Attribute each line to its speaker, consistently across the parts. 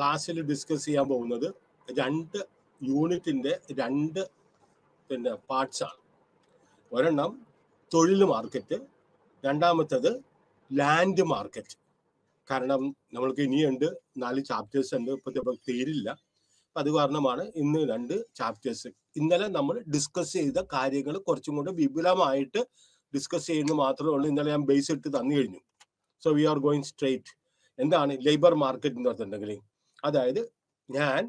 Speaker 1: ക്ലാസ്സിൽ ഡിസ്കസ് ചെയ്യാൻ പോകുന്നത് രണ്ട് യൂണിറ്റിന്റെ രണ്ട് പിന്നെ പാർട്സ് ആണ് ഒരെണ്ണം തൊഴിൽ മാർക്കറ്റ് രണ്ടാമത്തത് ലാൻഡ് മാർക്കറ്റ് കാരണം നമ്മൾക്ക് ഇനിയുണ്ട് നാല് ചാപ്റ്റേഴ്സ് ഉണ്ട് ഇപ്പൊ നമുക്ക് തീരില്ല അത് കാരണമാണ് ഇന്ന് രണ്ട് ചാപ്റ്റേഴ്സ് ഇന്നലെ നമ്മൾ ഡിസ്കസ് ചെയ്ത കാര്യങ്ങൾ കുറച്ചും കൂടെ വിപുലമായിട്ട് ഡിസ്കസ് ചെയ്യുന്നത് മാത്രമേ ഉള്ളൂ ഇന്നലെ ഞാൻ ബേസ് ഇട്ട് തന്നു കഴിഞ്ഞു so we are going straight എന്താണ് ലേബർ മാർക്കറ്റ് എന്ന് പറഞ്ഞിട്ടുണ്ടെങ്കിൽ അതായത് ഞാൻ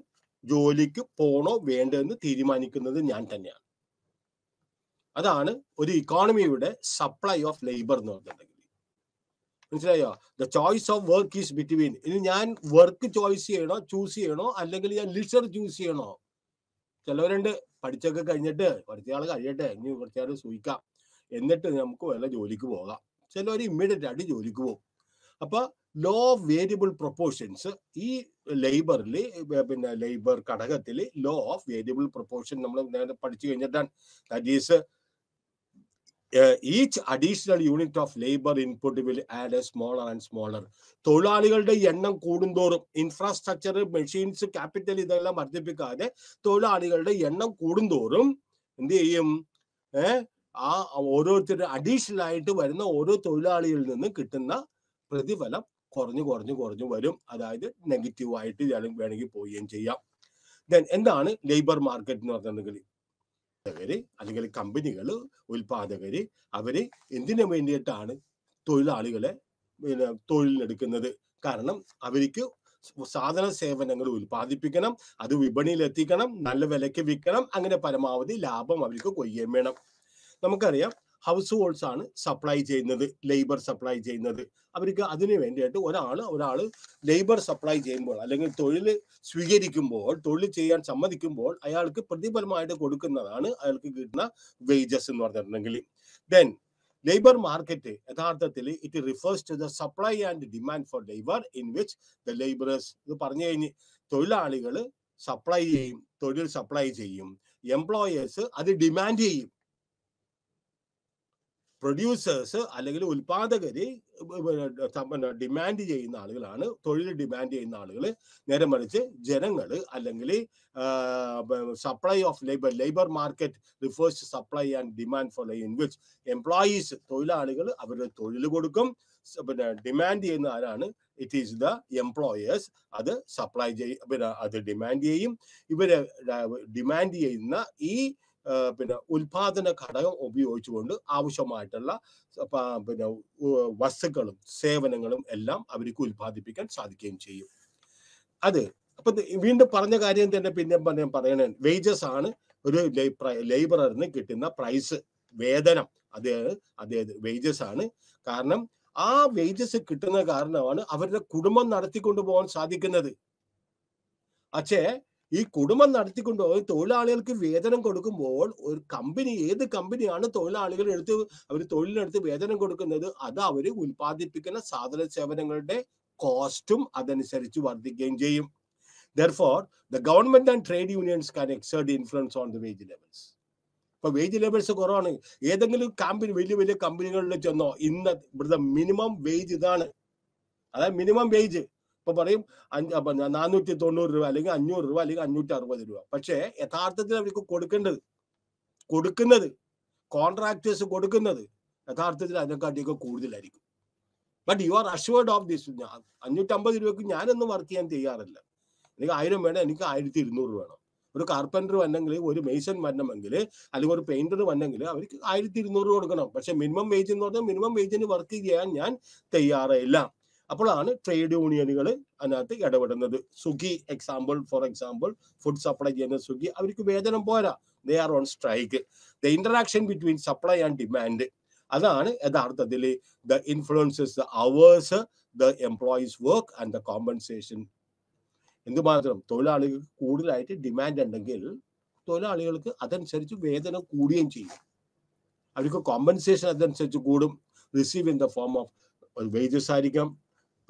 Speaker 1: ജോലിക്ക് പോണോ വേണ്ടെന്ന് തീരുമാനിക്കുന്നത് ഞാൻ തന്നെയാണ് അതാണ് ഒരു ഇക്കോണമിയുടെ സപ്ലൈ ഓഫ് ലേബർ എന്ന് പറഞ്ഞിട്ടുണ്ടെങ്കിൽ മനസ്സിലായോ the choice of work is between ഇനി ഞാൻ വർക്ക് ചോയ്സ് ചെയ്യണോ ചൂസ് ചെയ്യണോ അല്ലെങ്കിൽ ഞാൻ ലിസർ ചൂസ് ചെയ്യണോ ചിലവരുണ്ട് പഠിച്ചൊക്കെ കഴിഞ്ഞിട്ട് ആൾ കഴിയട്ടെ ഇനി ആൾ സൂയിക്കാം എന്നിട്ട് നമുക്ക് വല്ല ജോലിക്ക് പോകാം ചിലവർ ഇമ്മീഡിയറ്റ് ആയിട്ട് ജോലിക്ക് പോകും അപ്പൊ ലോ ഓഫ് വേരിയബിൾ പ്രൊപ്പോർഷൻസ് ഈ ലേബറിൽ പിന്നെ ലേബർ ഘടകത്തിൽ ലോ ഓഫ് വേരിയബിൾ പ്രൊപ്പോർഷൻ നമ്മൾ നേരത്തെ പഠിച്ചു കഴിഞ്ഞിട്ടാണ് that is each additional unit of labour input will add a smaller and smaller തൊഴിലാളികളുടെ എണ്ണം കൂടുന്തോറും ഇൻഫ്രാസ്ട്രക്ചർ മെഷീൻസ് ക്യാപിറ്റൽ ഇതെല്ലാം വർദ്ധിപ്പിക്കാതെ തൊഴിലാളികളുടെ എണ്ണം കൂടുന്തോറും എന്ത് ചെയ്യും ആ ഓരോരുത്തരുടെ അഡീഷണൽ ആയിട്ട് വരുന്ന ഓരോ തൊഴിലാളികളിൽ നിന്ന് കിട്ടുന്ന പ്രതിഫലം കുറഞ്ഞു കുറഞ്ഞു കുറഞ്ഞു വരും അതായത് നെഗറ്റീവ് ആയിട്ട് വേണമെങ്കിൽ പോവുകയും ചെയ്യാം ദെൻ എന്താണ് ലേബർ മാർക്കറ്റ് എന്ന് പറഞ്ഞിട്ടുണ്ടെങ്കിൽ അല്ലെങ്കിൽ കമ്പനികൾ ഉൽപാദകര് അവര് എന്തിനു വേണ്ടിയിട്ടാണ് തൊഴിലാളികളെ പിന്നെ തൊഴിലിനെടുക്കുന്നത് കാരണം അവർക്ക് സാധന സേവനങ്ങൾ ഉൽപ്പാദിപ്പിക്കണം അത് വിപണിയിൽ എത്തിക്കണം നല്ല വിലയ്ക്ക് വിൽക്കണം അങ്ങനെ പരമാവധി ലാഭം അവർക്ക് കൊയ്യാൻ വേണം നമുക്കറിയാം ഹൗസ് ഹോൾഡ്സ് ആണ് സപ്ലൈ ചെയ്യുന്നത് ലേബർ സപ്ലൈ ചെയ്യുന്നത് അവർക്ക് അതിന് വേണ്ടിയിട്ട് ഒരാൾ ഒരാൾ ലേബർ സപ്ലൈ ചെയ്യുമ്പോൾ അല്ലെങ്കിൽ തൊഴിൽ സ്വീകരിക്കുമ്പോൾ തൊഴിൽ ചെയ്യാൻ സമ്മതിക്കുമ്പോൾ അയാൾക്ക് പ്രതിഫലമായിട്ട് കൊടുക്കുന്നതാണ് അയാൾക്ക് കിട്ടുന്ന വേജസ് എന്ന് പറഞ്ഞിട്ടുണ്ടെങ്കിൽ ദെൻ ലേബർ മാർക്കറ്റ് യഥാർത്ഥത്തിൽ it refers to the supply and demand for labour in which the labourers ഇത് പറഞ്ഞു കഴിഞ്ഞ് തൊഴിലാളികൾ സപ്ലൈ ചെയ്യും തൊഴിൽ സപ്ലൈ ചെയ്യും എംപ്ലോയേഴ്സ് അത് ഡിമാൻഡ് ചെയ്യും പ്രൊഡ്യൂസേഴ്സ് അല്ലെങ്കിൽ ഉൽപാദകർ ഡിമാൻഡ് ചെയ്യുന്ന ആളുകളാണ് തൊഴിൽ ഡിമാൻഡ് ചെയ്യുന്ന ആളുകൾ നേരെ മറിച്ച് ജനങ്ങൾ അല്ലെങ്കിൽ supply of labour labour market refers supply and demand for in which employees തൊഴിലാളികൾ അവരുടെ തൊഴിൽ കൊടുക്കും പിന്നെ ഡിമാൻഡ് ചെയ്യുന്ന ആരാണ് ഇറ്റ് ഈസ് ദ എംപ്ലോയേഴ്സ് അത് സപ്ലൈ ചെയ്യും പിന്നെ അത് ഡിമാൻഡ് ചെയ്യും ഇവര് ഡിമാൻഡ് ചെയ്യുന്ന ഈ പിന്നെ ഉൽപാദന ഘടകം ഉപയോഗിച്ചുകൊണ്ട് ആവശ്യമായിട്ടുള്ള പിന്നെ വസ്തുക്കളും സേവനങ്ങളും എല്ലാം അവർക്ക് ഉൽപാദിപ്പിക്കാൻ സാധിക്കുകയും ചെയ്യും അത് അപ്പൊ വീണ്ടും പറഞ്ഞ കാര്യം തന്നെ പിന്നെ പറയണ വേജസ് ആണ് ഒരു ലേബററിന് കിട്ടുന്ന പ്രൈസ് വേതനം അദ്ദേഹം അദ്ദേഹം വേജസ് ആണ് കാരണം ആ വേജസ് കിട്ടുന്ന കാരണമാണ് അവരുടെ കുടുംബം നടത്തിക്കൊണ്ടു പോകാൻ സാധിക്കുന്നത് പക്ഷേ ഈ കുടുംബം നടത്തിക്കൊണ്ട് തൊഴിലാളികൾക്ക് വേതനം കൊടുക്കുമ്പോൾ ഒരു കമ്പനി ഏത് കമ്പനിയാണ് തൊഴിലാളികളെ എടുത്ത് അവർ തൊഴിലിനെടുത്ത് വേതനം കൊടുക്കുന്നത് അത് അവർ ഉൽപ്പാദിപ്പിക്കുന്ന സാധന സേവനങ്ങളുടെ കോസ്റ്റും അതനുസരിച്ച് വർദ്ധിക്കുകയും ചെയ്യും therefore the government and trade unions can exert influence on the wage levels ഇപ്പൊ വേജ് ലെവൽസ് കുറവാണ് ഏതെങ്കിലും കമ്പനി വലിയ വലിയ കമ്പനികളിൽ ചെന്നോ ഇന്ന് ഇവിടുത്തെ മിനിമം വേജ് ഇതാണ് അതായത് മിനിമം വേജ് ഇപ്പൊ പറയും നാനൂറ്റി തൊണ്ണൂറ് രൂപ അല്ലെങ്കിൽ അഞ്ഞൂറ് രൂപ അല്ലെങ്കിൽ അഞ്ഞൂറ്റി അറുപത് രൂപ പക്ഷേ യഥാർത്ഥത്തിൽ അവർക്ക് കൊടുക്കേണ്ടത് കൊടുക്കുന്നത് കോൺട്രാക്ടേഴ്സ് കൊടുക്കുന്നത് യഥാർത്ഥത്തിൽ അതിനെക്കാട്ടിയൊക്കെ കൂടുതലായിരിക്കും but you are assured of this ഞാൻ അമ്പത് രൂപയ്ക്ക് ഞാനൊന്നും വർക്ക് ചെയ്യാൻ തയ്യാറല്ല എനിക്ക് ആയിരം വേണം എനിക്ക് ആയിരത്തി ഇരുന്നൂറ് വേണം ഒരു കാർപ്പൻറ്റർ വന്നെങ്കിൽ ഒരു മെയ്സൺ വരണമെങ്കിൽ അല്ലെങ്കിൽ ഒരു പെയിന്റർ വന്നെങ്കിൽ അവർക്ക് ആയിരത്തി ഇരുന്നൂറ് കൊടുക്കണം പക്ഷെ മിനിമം വേജ് എന്ന് പറഞ്ഞാൽ മിനിമം വേജിന് വർക്ക് ചെയ്യാൻ ഞാൻ തയ്യാറല്ല അപ്പോഴാണ് ട്രേഡ് യൂണിയനുകൾ അതിനകത്ത് ഇടപെടുന്നത് Swiggy example for example food supply ചെയ്യുന്ന സ്വിഗ്ഗി അവർക്ക് വേതനം പോരാ they are on strike the interaction between supply and demand അതാണ് യഥാർത്ഥത്തിൽ the influences the hours the employees work and the compensation എന്തുമാത്രം തൊഴിലാളികൾക്ക് കൂടുതലായിട്ട് ഡിമാൻഡ് ഉണ്ടെങ്കിൽ തൊഴിലാളികൾക്ക് അതനുസരിച്ച് വേതനം കൂടുകയും ചെയ്യും അവർക്ക് കോമ്പൻസേഷൻ അതനുസരിച്ച് കൂടും receive in the form of wages ആയിരിക്കാം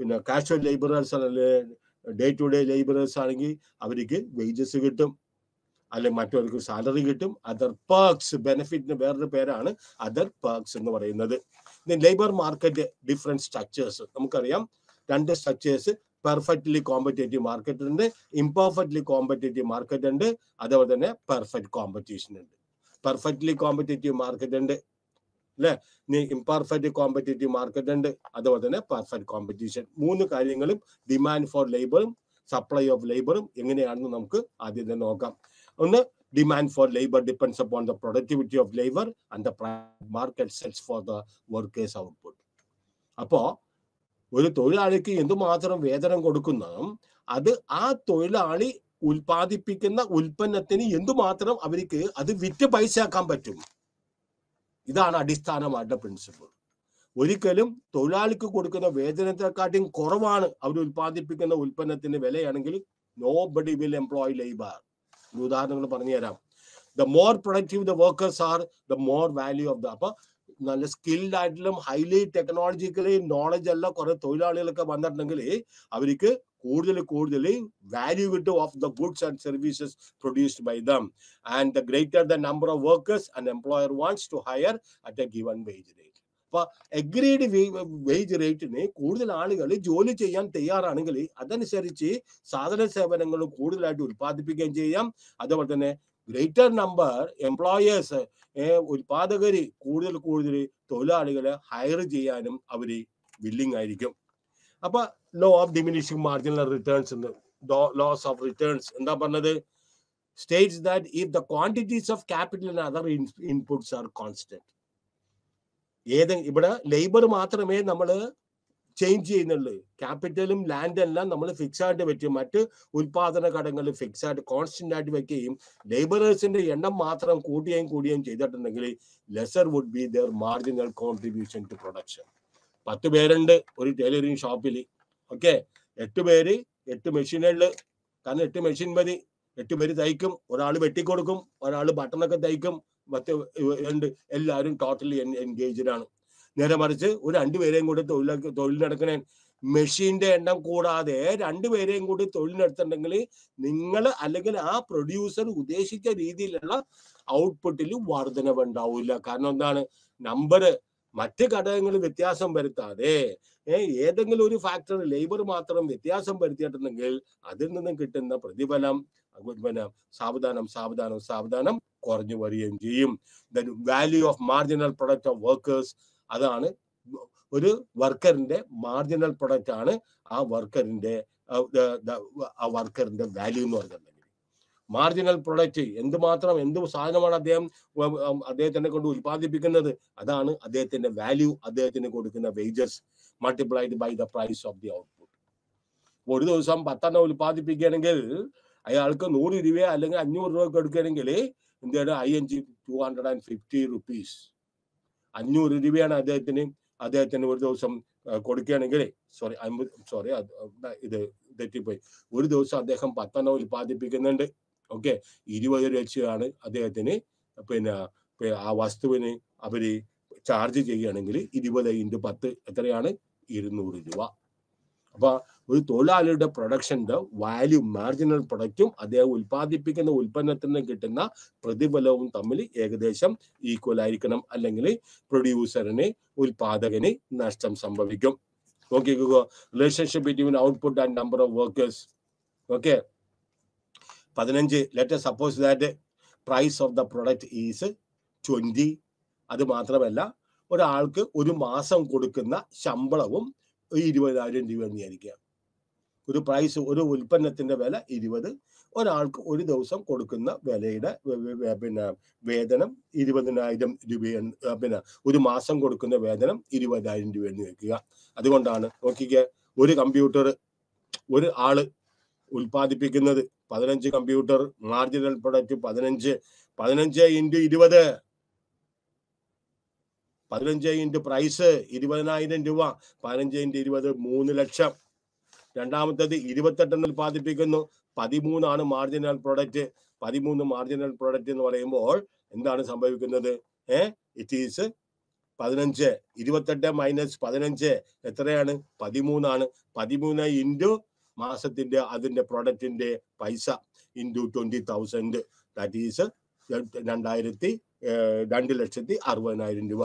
Speaker 1: പിന്നെ കാഷ്വൽ ലേബറേഴ്സ് അല്ലെ ഡേ ടു ഡേ ലേബറേഴ്സ് ആണെങ്കിൽ അവർക്ക് വേജസ് കിട്ടും അല്ലെങ്കിൽ മറ്റവർക്ക് സാലറി കിട്ടും അതർ പേർക്സ് ബെനിഫിറ്റിന് വേറൊരു പേരാണ് അതർ പേർക്സ് എന്ന് പറയുന്നത് ലേബർ മാർക്കറ്റ് ഡിഫറെന്റ് സ്ട്രക്ചേഴ്സ് നമുക്കറിയാം രണ്ട് സ്ട്രക്ചേഴ്സ് പെർഫെക്റ്റ്ലി കോമ്പറ്റേറ്റീവ് മാർക്കറ്റ് ഉണ്ട് ഇംപെർഫെക്റ്റ്ലി കോമ്പറ്റേറ്റീവ് മാർക്കറ്റ് ഉണ്ട് അതേപോലെ തന്നെ പെർഫെക്റ്റ് കോമ്പറ്റീഷൻ ഉണ്ട് പെർഫെക്റ്റ്ലി കോമ്പറ്റേറ്റീവ് മാർക്കറ്റ് ഉണ്ട് അല്ലെ നീ ഇംപെർഫെക്റ്റ് കോമ്പറ്റേറ്റീവ് മാർക്കറ്റ് ഉണ്ട് അതുപോലെ തന്നെ പെർഫെക്റ്റ് കോമ്പറ്റീഷൻ മൂന്ന് കാര്യങ്ങളും ഡിമാൻഡ് ഫോർ ലേബറും സപ്ലൈ ഓഫ് ലേബറും എങ്ങനെയാണെന്ന് നമുക്ക് ആദ്യം തന്നെ നോക്കാം ഒന്ന് demand for labour depends upon the productivity of labour and the market sells for the workers output അപ്പോ ഒരു തൊഴിലാളിക്ക് എന്തുമാത്രം വേതനം കൊടുക്കുന്നതും അത് ആ തൊഴിലാളി ഉൽപ്പാദിപ്പിക്കുന്ന ഉൽപ്പന്നത്തിന് എന്തുമാത്രം അവർക്ക് അത് വിറ്റ് പൈസ ആക്കാൻ പറ്റും ഇതാണ് അടിസ്ഥാനമായിട്ട് പ്രിൻസിപ്പിൾ ഒരിക്കലും തൊഴിലാളിക്ക് കൊടുക്കുന്ന വേതനത്തെക്കാട്ടിയും കുറവാണ് അവർ ഉൽപ്പാദിപ്പിക്കുന്ന ഉൽപ്പന്നത്തിന് വിലയാണെങ്കിൽ nobody will employ labour ഉദാഹരണങ്ങൾ പറഞ്ഞു തരാം the more productive the workers are the more value of the അപ്പൊ നല്ല സ്കിൽഡ് ആയിട്ടുള്ള ഹൈലി ടെക്നോളജിക്കലി നോളജ് ഉള്ള കുറെ തൊഴിലാളികളൊക്കെ വന്നിട്ടുണ്ടെങ്കിൽ അവർക്ക് കൂടുതൽ കൂടുതൽ വാല്യൂ കിട്ടും of the goods and services produced by them and the greater the number of workers and employer wants to hire at a given wage rate അപ്പൊ എഗ്രീഡ് വേജ് റേറ്റിന് കൂടുതൽ ആളുകൾ ജോലി ചെയ്യാൻ തയ്യാറാണെങ്കിൽ അതനുസരിച്ച് സാധന സേവനങ്ങൾ കൂടുതലായിട്ട് ഉൽപ്പാദിപ്പിക്കുകയും ചെയ്യാം അതുപോലെ തന്നെ ഗ്രേറ്റർ നമ്പർ എംപ്ലോയേഴ്സ് ഉൽപാദകർ കൂടുതൽ കൂടുതൽ തൊഴിലാളികളെ ഹയർ ചെയ്യാനും അവർ വില്ലിംഗ് ആയിരിക്കും അപ്പൊ law of diminishing marginal returns എന്ന് ലോസ് ഓഫ് റിട്ടേൺസ് എന്താ പറഞ്ഞത് states that if the quantities of capital and other inputs are constant ഏത് ഇവിടെ ലേബർ മാത്രമേ നമ്മൾ ചേഞ്ച് ചെയ്യുന്നുള്ളൂ ക്യാപിറ്റലും ലാൻഡ് എല്ലാം നമ്മൾ ഫിക്സ് ആയിട്ട് വെക്കും മറ്റ് ഉൽപാദന ഘടകങ്ങൾ ഫിക്സ് ആയിട്ട് കോൺസ്റ്റന്റ് ആയിട്ട് വെക്കുകയും ലേബറേഴ്സിന്റെ എണ്ണം മാത്രം കൂട്ടുകയും കൂടുകയും ചെയ്തിട്ടുണ്ടെങ്കിൽ lesser would be their marginal contribution to production പത്ത് പേരുണ്ട് ഒരു ടൈലറിംഗ് ഷോപ്പിൽ ഓക്കെ എട്ട് പേര് എട്ട് മെഷീനുകളിൽ കാരണം എട്ട് മെഷീൻ മതി എട്ട് പേര് തയ്ക്കും ഒരാൾ വെട്ടിക്കൊടുക്കും ഒരാൾ ബട്ടണൊക്കെ തയ്ക്കും മറ്റേ ഉണ്ട് എല്ലാവരും ടോട്ടലി എൻഗേജ്ഡ് ആണ് നേരെ മറിച്ച് ഒരു രണ്ടുപേരെയും കൂടി തൊഴിലാക്കി തൊഴിലിനെടുക്കണേ മെഷീന്റെ എണ്ണം കൂടാതെ രണ്ടുപേരെയും കൂടി തൊഴിലിനെടുത്തിട്ടുണ്ടെങ്കിൽ നിങ്ങൾ അല്ലെങ്കിൽ ആ പ്രൊഡ്യൂസർ ഉദ്ദേശിച്ച രീതിയിലുള്ള ഔട്ട്പുട്ടിൽ വർധനവ് ഉണ്ടാവില്ല കാരണം എന്താണ് നമ്പർ മറ്റ് ഘടകങ്ങൾ വ്യത്യാസം വരുത്താതെ ഏതെങ്കിലും ഒരു ഫാക്ടറി ലേബർ മാത്രം വ്യത്യാസം വരുത്തിയിട്ടുണ്ടെങ്കിൽ അതിൽ നിന്നും കിട്ടുന്ന പ്രതിഫലം പിന്നെ സാവധാനം സാവധാനം സാവധാനം കുറഞ്ഞു വരികയും ചെയ്യും the value of marginal product of workers അതാണ് ഒരു വർക്കറിന്റെ മാർജിനൽ പ്രൊഡക്റ്റ് ആണ് ആ വർക്കറിന്റെ ആ വർക്കറിന്റെ വാല്യൂ എന്ന് പറഞ്ഞിട്ടുണ്ടെങ്കിൽ മാർജിനൽ പ്രൊഡക്റ്റ് എന്തുമാത്രം എന്ത് സാധനമാണ് അദ്ദേഹം അദ്ദേഹത്തിനെ കൊണ്ട് ഉൽപ്പാദിപ്പിക്കുന്നത് അതാണ് അദ്ദേഹത്തിന്റെ വാല്യൂ അദ്ദേഹത്തിന് കൊടുക്കുന്ന wages multiplied by the price of the output ഒരു ദിവസം പത്തെണ്ണം ഉൽപ്പാദിപ്പിക്കുകയാണെങ്കിൽ അയാൾക്ക് നൂറ് രൂപയോ അല്ലെങ്കിൽ അഞ്ഞൂറ് രൂപ കൊടുക്കുകയാണെങ്കിൽ എന്ത് I N G two hundred and fifty rupees അഞ്ഞൂറ് രൂപയാണ് അദ്ദേഹത്തിന് അദ്ദേഹത്തിന് ഒരു ദിവസം കൊടുക്കുകയാണെങ്കിൽ സോറി അമ്പത് സോറി ഇത് തെറ്റിപ്പോയി ഒരു ദിവസം അദ്ദേഹം പത്തെണ്ണം ഉൽപ്പാദിപ്പിക്കുന്നുണ്ട് ഓക്കെ ഇരുപത് വെച്ചാണ് അദ്ദേഹത്തിന് പിന്നെ ആ വസ്തുവിന് അവര് ചാർജ് ചെയ്യുകയാണെങ്കിൽ ഇരുപത് ഇൻറ്റു പത്ത് എത്രയാണ് ഇരുന്നൂറ് രൂപ അപ്പൊ ഒരു തൊഴിലാളിയുടെ പ്രൊഡക്ഷന്റെ വാല്യൂ മാർജിനൽ പ്രൊഡക്റ്റും അദ്ദേഹം ഉൽപ്പാദിപ്പിക്കുന്ന ഉൽപ്പന്നത്തിൽ നിന്ന് കിട്ടുന്ന പ്രതിഫലവും തമ്മിൽ ഏകദേശം ഈക്വൽ ആയിരിക്കണം അല്ലെങ്കിൽ പ്രൊഡ്യൂസറിന് ഉൽപാദകന് നഷ്ടം സംഭവിക്കും okay relationship between output and number of workers okay പതിനഞ്ച് letter suppose that price of the product is twenty അത് മാത്രമല്ല ഒരാൾക്ക് ഒരു മാസം കൊടുക്കുന്ന ശമ്പളവും ഇരുപതിനായിരം രൂപ എന്ന് ഒരു പ്രൈസ് ഒരു ഉൽപ്പന്നത്തിന്റെ വില ഇരുപത് ഒരാൾക്ക് ഒരു ദിവസം കൊടുക്കുന്ന വിലയുടെ പിന്നെ വേതനം ഇരുപതിനായിരം രൂപ പിന്നെ ഒരു മാസം കൊടുക്കുന്ന വേതനം ഇരുപതിനായിരം രൂപ എന്ന് വെക്കുക അതുകൊണ്ടാണ് നോക്കിക്കേ ഒരു കമ്പ്യൂട്ടർ ഒരു ആള് ഉൽപ്പാദിപ്പിക്കുന്നത് പതിനഞ്ച് കമ്പ്യൂട്ടർ മാർജിനൽ പ്രൊഡക്റ്റ് പതിനഞ്ച് പതിനഞ്ച് ഇൻറ്റു ഇരുപത് പതിനഞ്ച് ഇൻറ്റു പ്രൈസ് ഇരുപതിനായിരം രൂപ പതിനഞ്ച് ഇൻറ്റു ഇരുപത് മൂന്ന് ലക്ഷം രണ്ടാമത്തേത് ഇരുപത്തെട്ടെന്ന് ഉൽപ്പാദിപ്പിക്കുന്നു പതിമൂന്നാണ് മാർജിനൽ പ്രൊഡക്റ്റ് പതിമൂന്ന് മാർജിനൽ പ്രൊഡക്റ്റ് എന്ന് പറയുമ്പോൾ എന്താണ് സംഭവിക്കുന്നത് ഏ ഇറ്റ് ഈസ് പതിനഞ്ച് ഇരുപത്തെട്ട് മൈനസ് പതിനഞ്ച് എത്രയാണ് പതിമൂന്നാണ് പതിമൂന്ന് ഇൻറ്റു മാസത്തിന്റെ അതിന്റെ പ്രൊഡക്റ്റിന്റെ പൈസ into twenty thousand that is രണ്ടായിരത്തി രണ്ട് ലക്ഷത്തി അറുപതിനായിരം രൂപ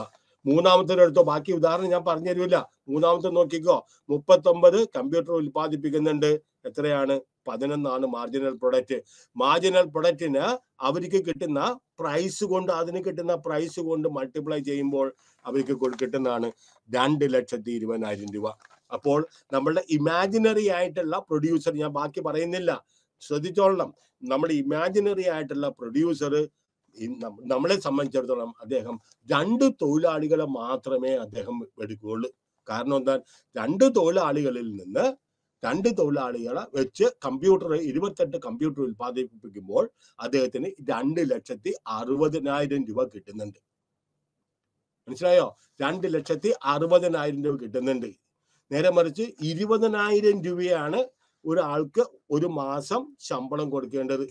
Speaker 1: എടുത്തോ ബാക്കി ഉദാഹരണം ഞാൻ പറഞ്ഞു തരില്ല മൂന്നാമത്തെ നോക്കിക്കോ മുപ്പത്തൊമ്പത് കമ്പ്യൂട്ടർ ഉൽപ്പാദിപ്പിക്കുന്നുണ്ട് എത്രയാണ് പതിനൊന്നാണ് മാർജിനൽ പ്രൊഡക്റ്റ് മാർജിനൽ പ്രൊഡക്റ്റിന് അവർക്ക് കിട്ടുന്ന പ്രൈസ് കൊണ്ട് അതിന് കിട്ടുന്ന പ്രൈസ് കൊണ്ട് മൾട്ടിപ്ലൈ ചെയ്യുമ്പോൾ അവർക്ക് കിട്ടുന്നതാണ് രണ്ട് ലക്ഷത്തി ഇരുപതിനായിരം രൂപ അപ്പോൾ നമ്മളുടെ ഇമാജിനറി ആയിട്ടുള്ള പ്രൊഡ്യൂസർ ഞാൻ ബാക്കി പറയുന്നില്ല ശ്രദ്ധിച്ചോളണം നമ്മുടെ ഇമാജിനറി ആയിട്ടുള്ള പ്രൊഡ്യൂസർ നമ്മളെ സംബന്ധിച്ചിടത്തോളം അദ്ദേഹം രണ്ട് തൊഴിലാളികളെ മാത്രമേ അദ്ദേഹം എടുക്കുകയുള്ളൂ കാരണം എന്താ രണ്ട് തൊഴിലാളികളിൽ നിന്ന് രണ്ട് തൊഴിലാളികളെ വെച്ച് കമ്പ്യൂട്ടർ ഇരുപത്തെട്ട് കമ്പ്യൂട്ടർ ഉൽപ്പാദിപ്പിക്കുമ്പോൾ അദ്ദേഹത്തിന് രണ്ട് ലക്ഷത്തി അറുപതിനായിരം രൂപ കിട്ടുന്നുണ്ട് മനസ്സിലായോ രണ്ട് ലക്ഷത്തി അറുപതിനായിരം രൂപ കിട്ടുന്നുണ്ട് നേരെ മറിച്ച് ഇരുപതിനായിരം രൂപയാണ് ഒരാൾക്ക് ഒരു മാസം ശമ്പളം കൊടുക്കേണ്ടത്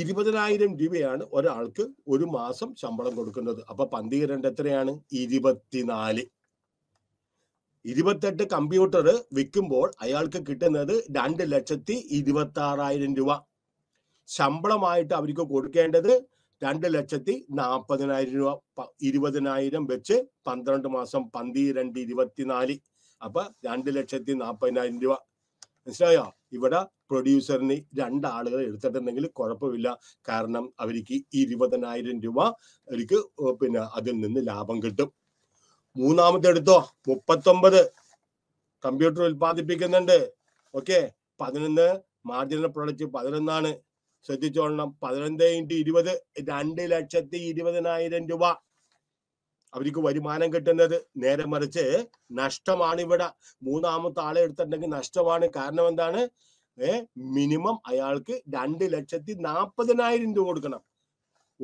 Speaker 1: ഇരുപതിനായിരം രൂപയാണ് ഒരാൾക്ക് ഒരു മാസം ശമ്പളം കൊടുക്കുന്നത് അപ്പൊ പന്തി രണ്ട് എത്രയാണ് ഇരുപത്തിനാല് ഇരുപത്തെട്ട് കമ്പ്യൂട്ടർ വിൽക്കുമ്പോൾ അയാൾക്ക് കിട്ടുന്നത് രണ്ട് ലക്ഷത്തി ഇരുപത്തി ആറായിരം രൂപ ശമ്പളമായിട്ട് അവർക്ക് കൊടുക്കേണ്ടത് രണ്ട് ലക്ഷത്തി നാൽപ്പതിനായിരം രൂപ ഇരുപതിനായിരം വെച്ച് പന്ത്രണ്ട് മാസം പന്തി രണ്ട് ഇരുപത്തിനാല് അപ്പൊ രണ്ട് ലക്ഷത്തി നാൽപ്പതിനായിരം രൂപ മനസ്സിലായോ ഇവിടെ പ്രൊഡ്യൂസറിന് രണ്ടാളുകളെ എടുത്തിട്ടുണ്ടെങ്കിൽ കുഴപ്പമില്ല കാരണം അവർക്ക് ഇരുപതിനായിരം രൂപ അവർക്ക് പിന്നെ അതിൽ നിന്ന് ലാഭം കിട്ടും മൂന്നാമത്തെ എടുത്തോ മുപ്പത്തൊമ്പത് കമ്പ്യൂട്ടർ ഉൽപ്പാദിപ്പിക്കുന്നുണ്ട് ഓക്കെ പതിനൊന്ന് മാർജിനൽ പ്രൊഡക്റ്റ് പതിനൊന്നാണ് ശ്രദ്ധിച്ചോളണം പതിനൊന്ന് ഇൻറ്റു ഇരുപത് രണ്ട് ലക്ഷത്തി ഇരുപതിനായിരം രൂപ അവർക്ക് വരുമാനം കിട്ടുന്നത് നേരെ മറിച്ച് നഷ്ടമാണ് ഇവിടെ മൂന്നാമത്തെ ആളെ എടുത്തിട്ടുണ്ടെങ്കിൽ നഷ്ടമാണ് കാരണം എന്താണ് ഏർ മിനിമം അയാൾക്ക് രണ്ട് ലക്ഷത്തി നാപ്പതിനായിരം രൂപ കൊടുക്കണം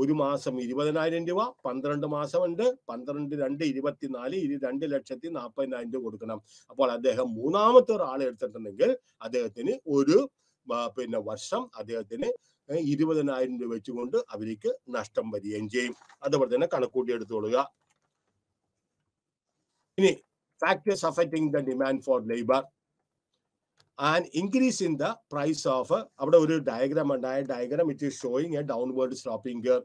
Speaker 1: ഒരു മാസം ഇരുപതിനായിരം രൂപ പന്ത്രണ്ട് മാസം ഉണ്ട് പന്ത്രണ്ട് രണ്ട് ഇരുപത്തിനാല് ഇരു രണ്ട് ലക്ഷത്തി നാൽപ്പതിനായിരം രൂപ കൊടുക്കണം അപ്പോൾ അദ്ദേഹം മൂന്നാമത്തെ ഒരാളെ എടുത്തിട്ടുണ്ടെങ്കിൽ അദ്ദേഹത്തിന് ഒരു പിന്നെ വർഷം അദ്ദേഹത്തിന് ഇരുപതിനായിരം രൂപ വെച്ചുകൊണ്ട് അവർക്ക് നഷ്ടം വരികയും ചെയ്യും അതുപോലെ തന്നെ കണക്കൂട്ടി എടുത്തുകൊള്ളുക many factors affecting the demand for labor and increase in the price of a uh, diagram and diagram which is showing a downward sloping curve.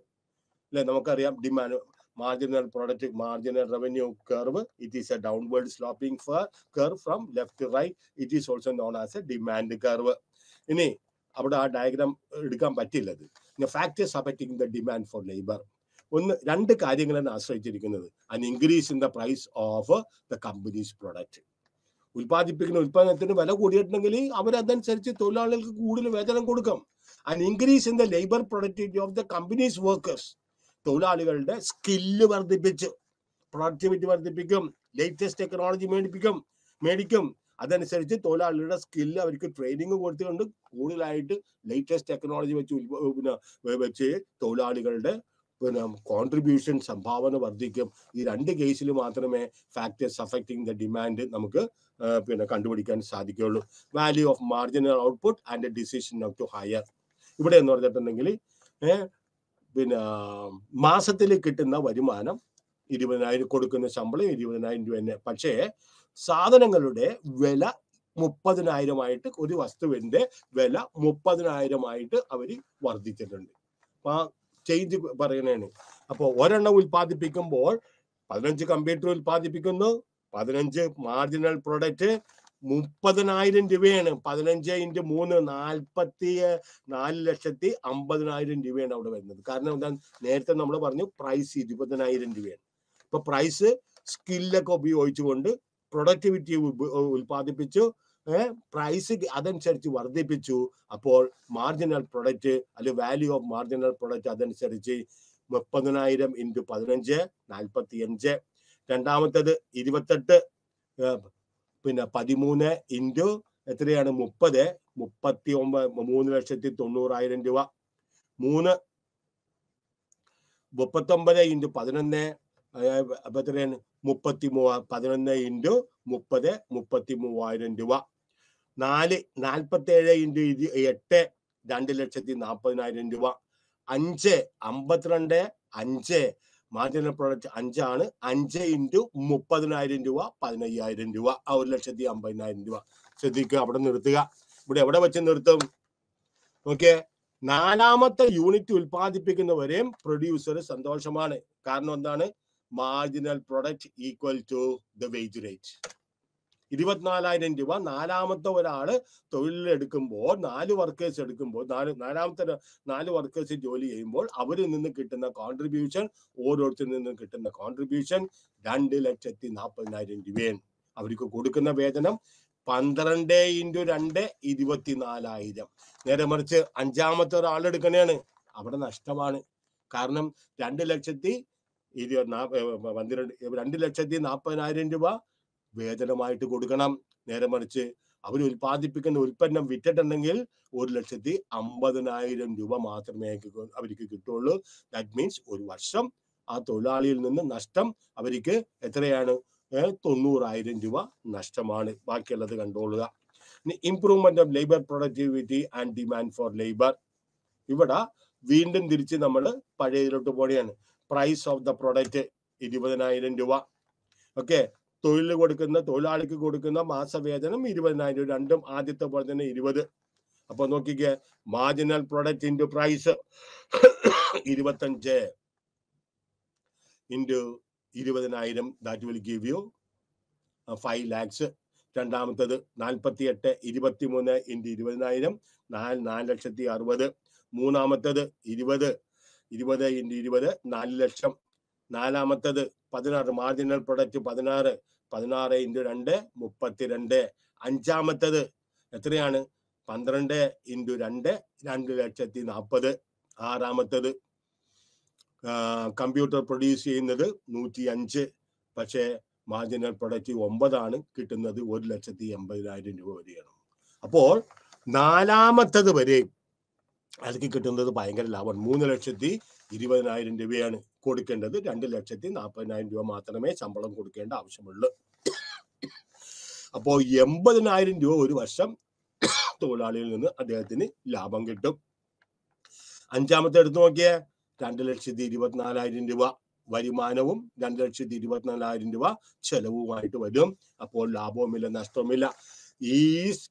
Speaker 1: demand marginal product marginal revenue curve it is a downward sloping curve from left to right it is also known as a demand curve ini diagram the factors affecting the demand for labor ഒന്ന് രണ്ട് കാര്യങ്ങളാണ് ആശ്രയിച്ചിരിക്കുന്നത് an increase in the price of the company's product ഉൽപ്പാദിപ്പിക്കുന്ന ഉൽപ്പന്നത്തിന് വില കൂടിയിട്ടുണ്ടെങ്കിൽ അവരതനുസരിച്ച് തൊഴിലാളികൾക്ക് കൂടുതൽ വേതനം കൊടുക്കും an increase in the labour productivity of the company's workers തൊഴിലാളികളുടെ സ്കില്ല് വർദ്ധിപ്പിച്ച് പ്രൊഡക്ടിവിറ്റി വർദ്ധിപ്പിക്കും ലേറ്റസ്റ്റ് ടെക്നോളജി മേടിപ്പിക്കും മേടിക്കും അതനുസരിച്ച് തൊഴിലാളികളുടെ സ്കില്ല് അവർക്ക് ട്രെയിനിങ് കൊടുത്തുകൊണ്ട് കൂടുതലായിട്ട് ലേറ്റസ്റ്റ് ടെക്നോളജി വെച്ച് പിന്നെ വെച്ച് തൊഴിലാളികളുടെ പിന്നെ കോൺട്രിബ്യൂഷൻ സംഭാവന വർദ്ധിക്കും ഈ രണ്ട് കേസിൽ മാത്രമേ ഫാക്ടേഴ്സ് അഫക്റ്റിംഗ് ദ ഡിമാൻഡ് നമുക്ക് പിന്നെ കണ്ടുപിടിക്കാൻ സാധിക്കുകയുള്ളൂ value of marginal output and decision of to hire ഇവിടെ എന്ന് പറഞ്ഞിട്ടുണ്ടെങ്കിൽ പിന്നെ മാസത്തിൽ കിട്ടുന്ന വരുമാനം ഇരുപതിനായിരം കൊടുക്കുന്ന ശമ്പളം ഇരുപതിനായിരം രൂപ തന്നെ പക്ഷേ സാധനങ്ങളുടെ വില മുപ്പതിനായിരമായിട്ട് ഒരു വസ്തുവിന്റെ വില മുപ്പതിനായിരമായിട്ട് അവർ വർദ്ധിച്ചിട്ടുണ്ട് അപ്പൊ ചേഞ്ച് പറയുന്നതാണ് അപ്പോൾ ഒരെണ്ണം ഉൽപ്പാദിപ്പിക്കുമ്പോൾ പതിനഞ്ച് കമ്പ്യൂട്ടർ ഉൽപ്പാദിപ്പിക്കുന്നു പതിനഞ്ച് മാർജിനൽ പ്രൊഡക്റ്റ് മുപ്പതിനായിരം രൂപയാണ് പതിനഞ്ച് ഇൻറ്റു മൂന്ന് നാൽപ്പത്തി നാല് ലക്ഷത്തി അമ്പതിനായിരം രൂപയാണ് അവിടെ വരുന്നത് കാരണം എന്താ നേരത്തെ നമ്മൾ പറഞ്ഞു പ്രൈസ് ഇരുപതിനായിരം രൂപയാണ് ഇപ്പൊ പ്രൈസ് സ്കില്ലൊക്കെ ഉപയോഗിച്ചുകൊണ്ട് പ്രൊഡക്ടിവിറ്റി ഉൽപ്പാദിപ്പിച്ചു പ്രൈസ് അതനുസരിച്ച് വർദ്ധിപ്പിച്ചു അപ്പോൾ മാർജിനൽ പ്രൊഡക്റ്റ് അല്ലെങ്കിൽ വാല്യൂ ഓഫ് മാർജിനൽ പ്രൊഡക്റ്റ് അതനുസരിച്ച് മുപ്പതിനായിരം ഇൻറ്റു പതിനഞ്ച് നാൽപ്പത്തി അഞ്ച് രണ്ടാമത്തേത് ഇരുപത്തെട്ട് പിന്നെ പതിമൂന്ന് ഇൻറ്റു എത്രയാണ് മുപ്പത് മുപ്പത്തി ഒമ്പത് മൂന്ന് ലക്ഷത്തി തൊണ്ണൂറായിരം രൂപ മൂന്ന് മുപ്പത്തൊമ്പത് ഇൻറ്റു പതിനൊന്ന് അപ്പൊ എത്രയാണ് മുപ്പത്തി മൂവ പതിനൊന്ന് ഇൻറ്റു മുപ്പത് മുപ്പത്തി മൂവായിരം രൂപ നാല് നാൽപ്പത്തി ഏഴ് ഇൻറ്റു ഇരു എട്ട് രണ്ട് ലക്ഷത്തി നാൽപ്പതിനായിരം രൂപ അഞ്ച് അമ്പത്തിരണ്ട് അഞ്ച് മാർജിനൽ പ്രൊഡക്റ്റ് അഞ്ചാണ് അഞ്ച് ഇൻറ്റു മുപ്പതിനായിരം രൂപ പതിനയ്യായിരം രൂപ ആ ഒരു ലക്ഷത്തി അമ്പതിനായിരം രൂപ ശ്രദ്ധിക്കുക അവിടെ നിർത്തുക ഇവിടെ എവിടെ വെച്ച് നിർത്തും ഓക്കെ നാലാമത്തെ യൂണിറ്റ് ഉൽപ്പാദിപ്പിക്കുന്നവരെയും പ്രൊഡ്യൂസർ സന്തോഷമാണ് കാരണം എന്താണ് marginal product equal to the wage rate ഇരുപത്തിനാലായിരം രൂപ നാലാമത്തെ ഒരാൾ തൊഴിലെടുക്കുമ്പോൾ നാല് വർക്കേഴ്സ് എടുക്കുമ്പോൾ നാല് നാലാമത്തെ നാല് വർക്കേഴ്സ് ജോലി ചെയ്യുമ്പോൾ അവരിൽ നിന്ന് കിട്ടുന്ന കോൺട്രിബ്യൂഷൻ ഓരോരുത്തരിൽ നിന്ന് കിട്ടുന്ന കോൺട്രിബ്യൂഷൻ രണ്ട് ലക്ഷത്തി നാൽപ്പതിനായിരം രൂപയാണ് അവർക്ക് കൊടുക്കുന്ന വേതനം പന്ത്രണ്ട് ഇൻറ്റു രണ്ട് ഇരുപത്തിനാലായിരം നേരെ മറിച്ച് അഞ്ചാമത്തെ ഒരാൾ എടുക്കണേണ് അവിടെ നഷ്ടമാണ് കാരണം രണ്ട് ലക്ഷത്തി ഇരുപത് പന്ത്രണ്ട് രണ്ട് ലക്ഷത്തി നാൽപ്പതിനായിരം രൂപ വേതനമായിട്ട് കൊടുക്കണം നേരെ മറിച്ച് അവർ ഉൽപ്പാദിപ്പിക്കുന്ന ഉൽപ്പന്നം വിറ്റിട്ടുണ്ടെങ്കിൽ ഒരു ലക്ഷത്തി അമ്പതിനായിരം രൂപ മാത്രമേ അവർക്ക് കിട്ടുള്ളൂ ദാറ്റ് മീൻസ് ഒരു വർഷം ആ തൊഴിലാളിയിൽ നിന്ന് നഷ്ടം അവർക്ക് എത്രയാണ് തൊണ്ണൂറായിരം രൂപ നഷ്ടമാണ് ബാക്കിയുള്ളത് കണ്ടുകൊള്ളുക improvement of labour productivity and demand for labour ഇവിടെ വീണ്ടും തിരിച്ച് നമ്മൾ പഴയതിലോട്ട് പോവുകയാണ് പ്രൈസ് ഓഫ് ദ പ്രൊഡക്റ്റ് ഇരുപതിനായിരം രൂപ ഓക്കെ തൊഴിൽ കൊടുക്കുന്ന തൊഴിലാളിക്ക് കൊടുക്കുന്ന മാസവേതനം ഇരുപതിനായിരം രൂപ രണ്ടും ആദ്യത്തെ പോലെ തന്നെ ഇരുപത് അപ്പൊ നോക്കിക്കേ മാർജിനൽ പ്രൊഡക്റ്റ് ഇൻറ്റു പ്രൈസ് ഇരുപത്തഞ്ച് ഇൻറ്റു ഇരുപതിനായിരം that will give you five lakhs രണ്ടാമത്തത് നാൽപ്പത്തി എട്ട് ഇരുപത്തി മൂന്ന് ഇൻറ്റു ഇരുപതിനായിരം നാല് നാല് ലക്ഷത്തി അറുപത് മൂന്നാമത്തത് ഇരുപത് ഇരുപത് ഇൻറ്റു ഇരുപത് നാല് ലക്ഷം നാലാമത്തത് പതിനാറ് മാർജിനൽ പ്രൊഡക്റ്റ് പതിനാറ് പതിനാറ് ഇൻറ്റു രണ്ട് മുപ്പത്തിരണ്ട് അഞ്ചാമത്തത് എത്രയാണ് പന്ത്രണ്ട് ഇൻറ്റു രണ്ട് രണ്ട് ലക്ഷത്തി നാൽപ്പത് ആറാമത്തത് കമ്പ്യൂട്ടർ പ്രൊഡ്യൂസ് ചെയ്യുന്നത് നൂറ്റി അഞ്ച് പക്ഷേ മാർജിനൽ പ്രൊഡക്റ്റ് ഒമ്പതാണ് കിട്ടുന്നത് ഒരു ലക്ഷത്തി എൺപതിനായിരം രൂപ വരെയാണ് അപ്പോൾ നാലാമത്തത് വരെയും അയാൾക്ക് കിട്ടുന്നത് ഭയങ്കര ലാഭമാണ് മൂന്ന് ലക്ഷത്തി ഇരുപതിനായിരം രൂപയാണ് കൊടുക്കേണ്ടത് രണ്ട് ലക്ഷത്തി നാൽപ്പതിനായിരം രൂപ മാത്രമേ ശമ്പളം കൊടുക്കേണ്ട ആവശ്യമുള്ളൂ അപ്പോ എൺപതിനായിരം രൂപ ഒരു വർഷം തൊഴിലാളിയിൽ നിന്ന് അദ്ദേഹത്തിന് ലാഭം കിട്ടും അഞ്ചാമത്തെ എടുത്തു നോക്കിയേ രണ്ട് ലക്ഷത്തി ഇരുപത്തിനാലായിരം രൂപ വരുമാനവും രണ്ട് ലക്ഷത്തി ഇരുപത്തിനാലായിരം രൂപ ചെലവുമായിട്ട് വരും അപ്പോൾ ലാഭവുമില്ല നഷ്ടവുമില്ല ഈസ്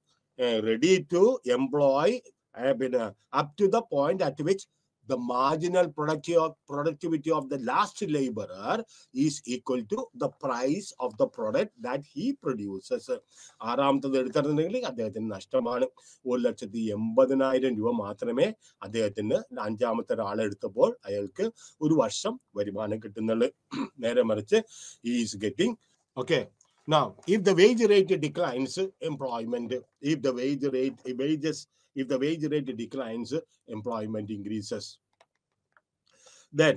Speaker 1: റെഡി ടു എംപ്ലോയ് പിന്നെ up to the point at which the marginal productive productivity of the last labourer is equal to the price of the product that he produces ആറാമത്തത് എടുത്തിരുന്നുണ്ടെങ്കിൽ അദ്ദേഹത്തിന് നഷ്ടമാണ് ഒരു ലക്ഷത്തി എൺപതിനായിരം രൂപ മാത്രമേ അദ്ദേഹത്തിന് അഞ്ചാമത്തെ ഒരാളെ എടുത്തപ്പോൾ അയാൾക്ക് ഒരു വർഷം വരുമാനം കിട്ടുന്നുള്ളൂ നേരെ മറിച്ച് is getting okay Now, if the wage rate declines, employment, if the wage rate, if wages If the wage rate declines, employment increases. Then,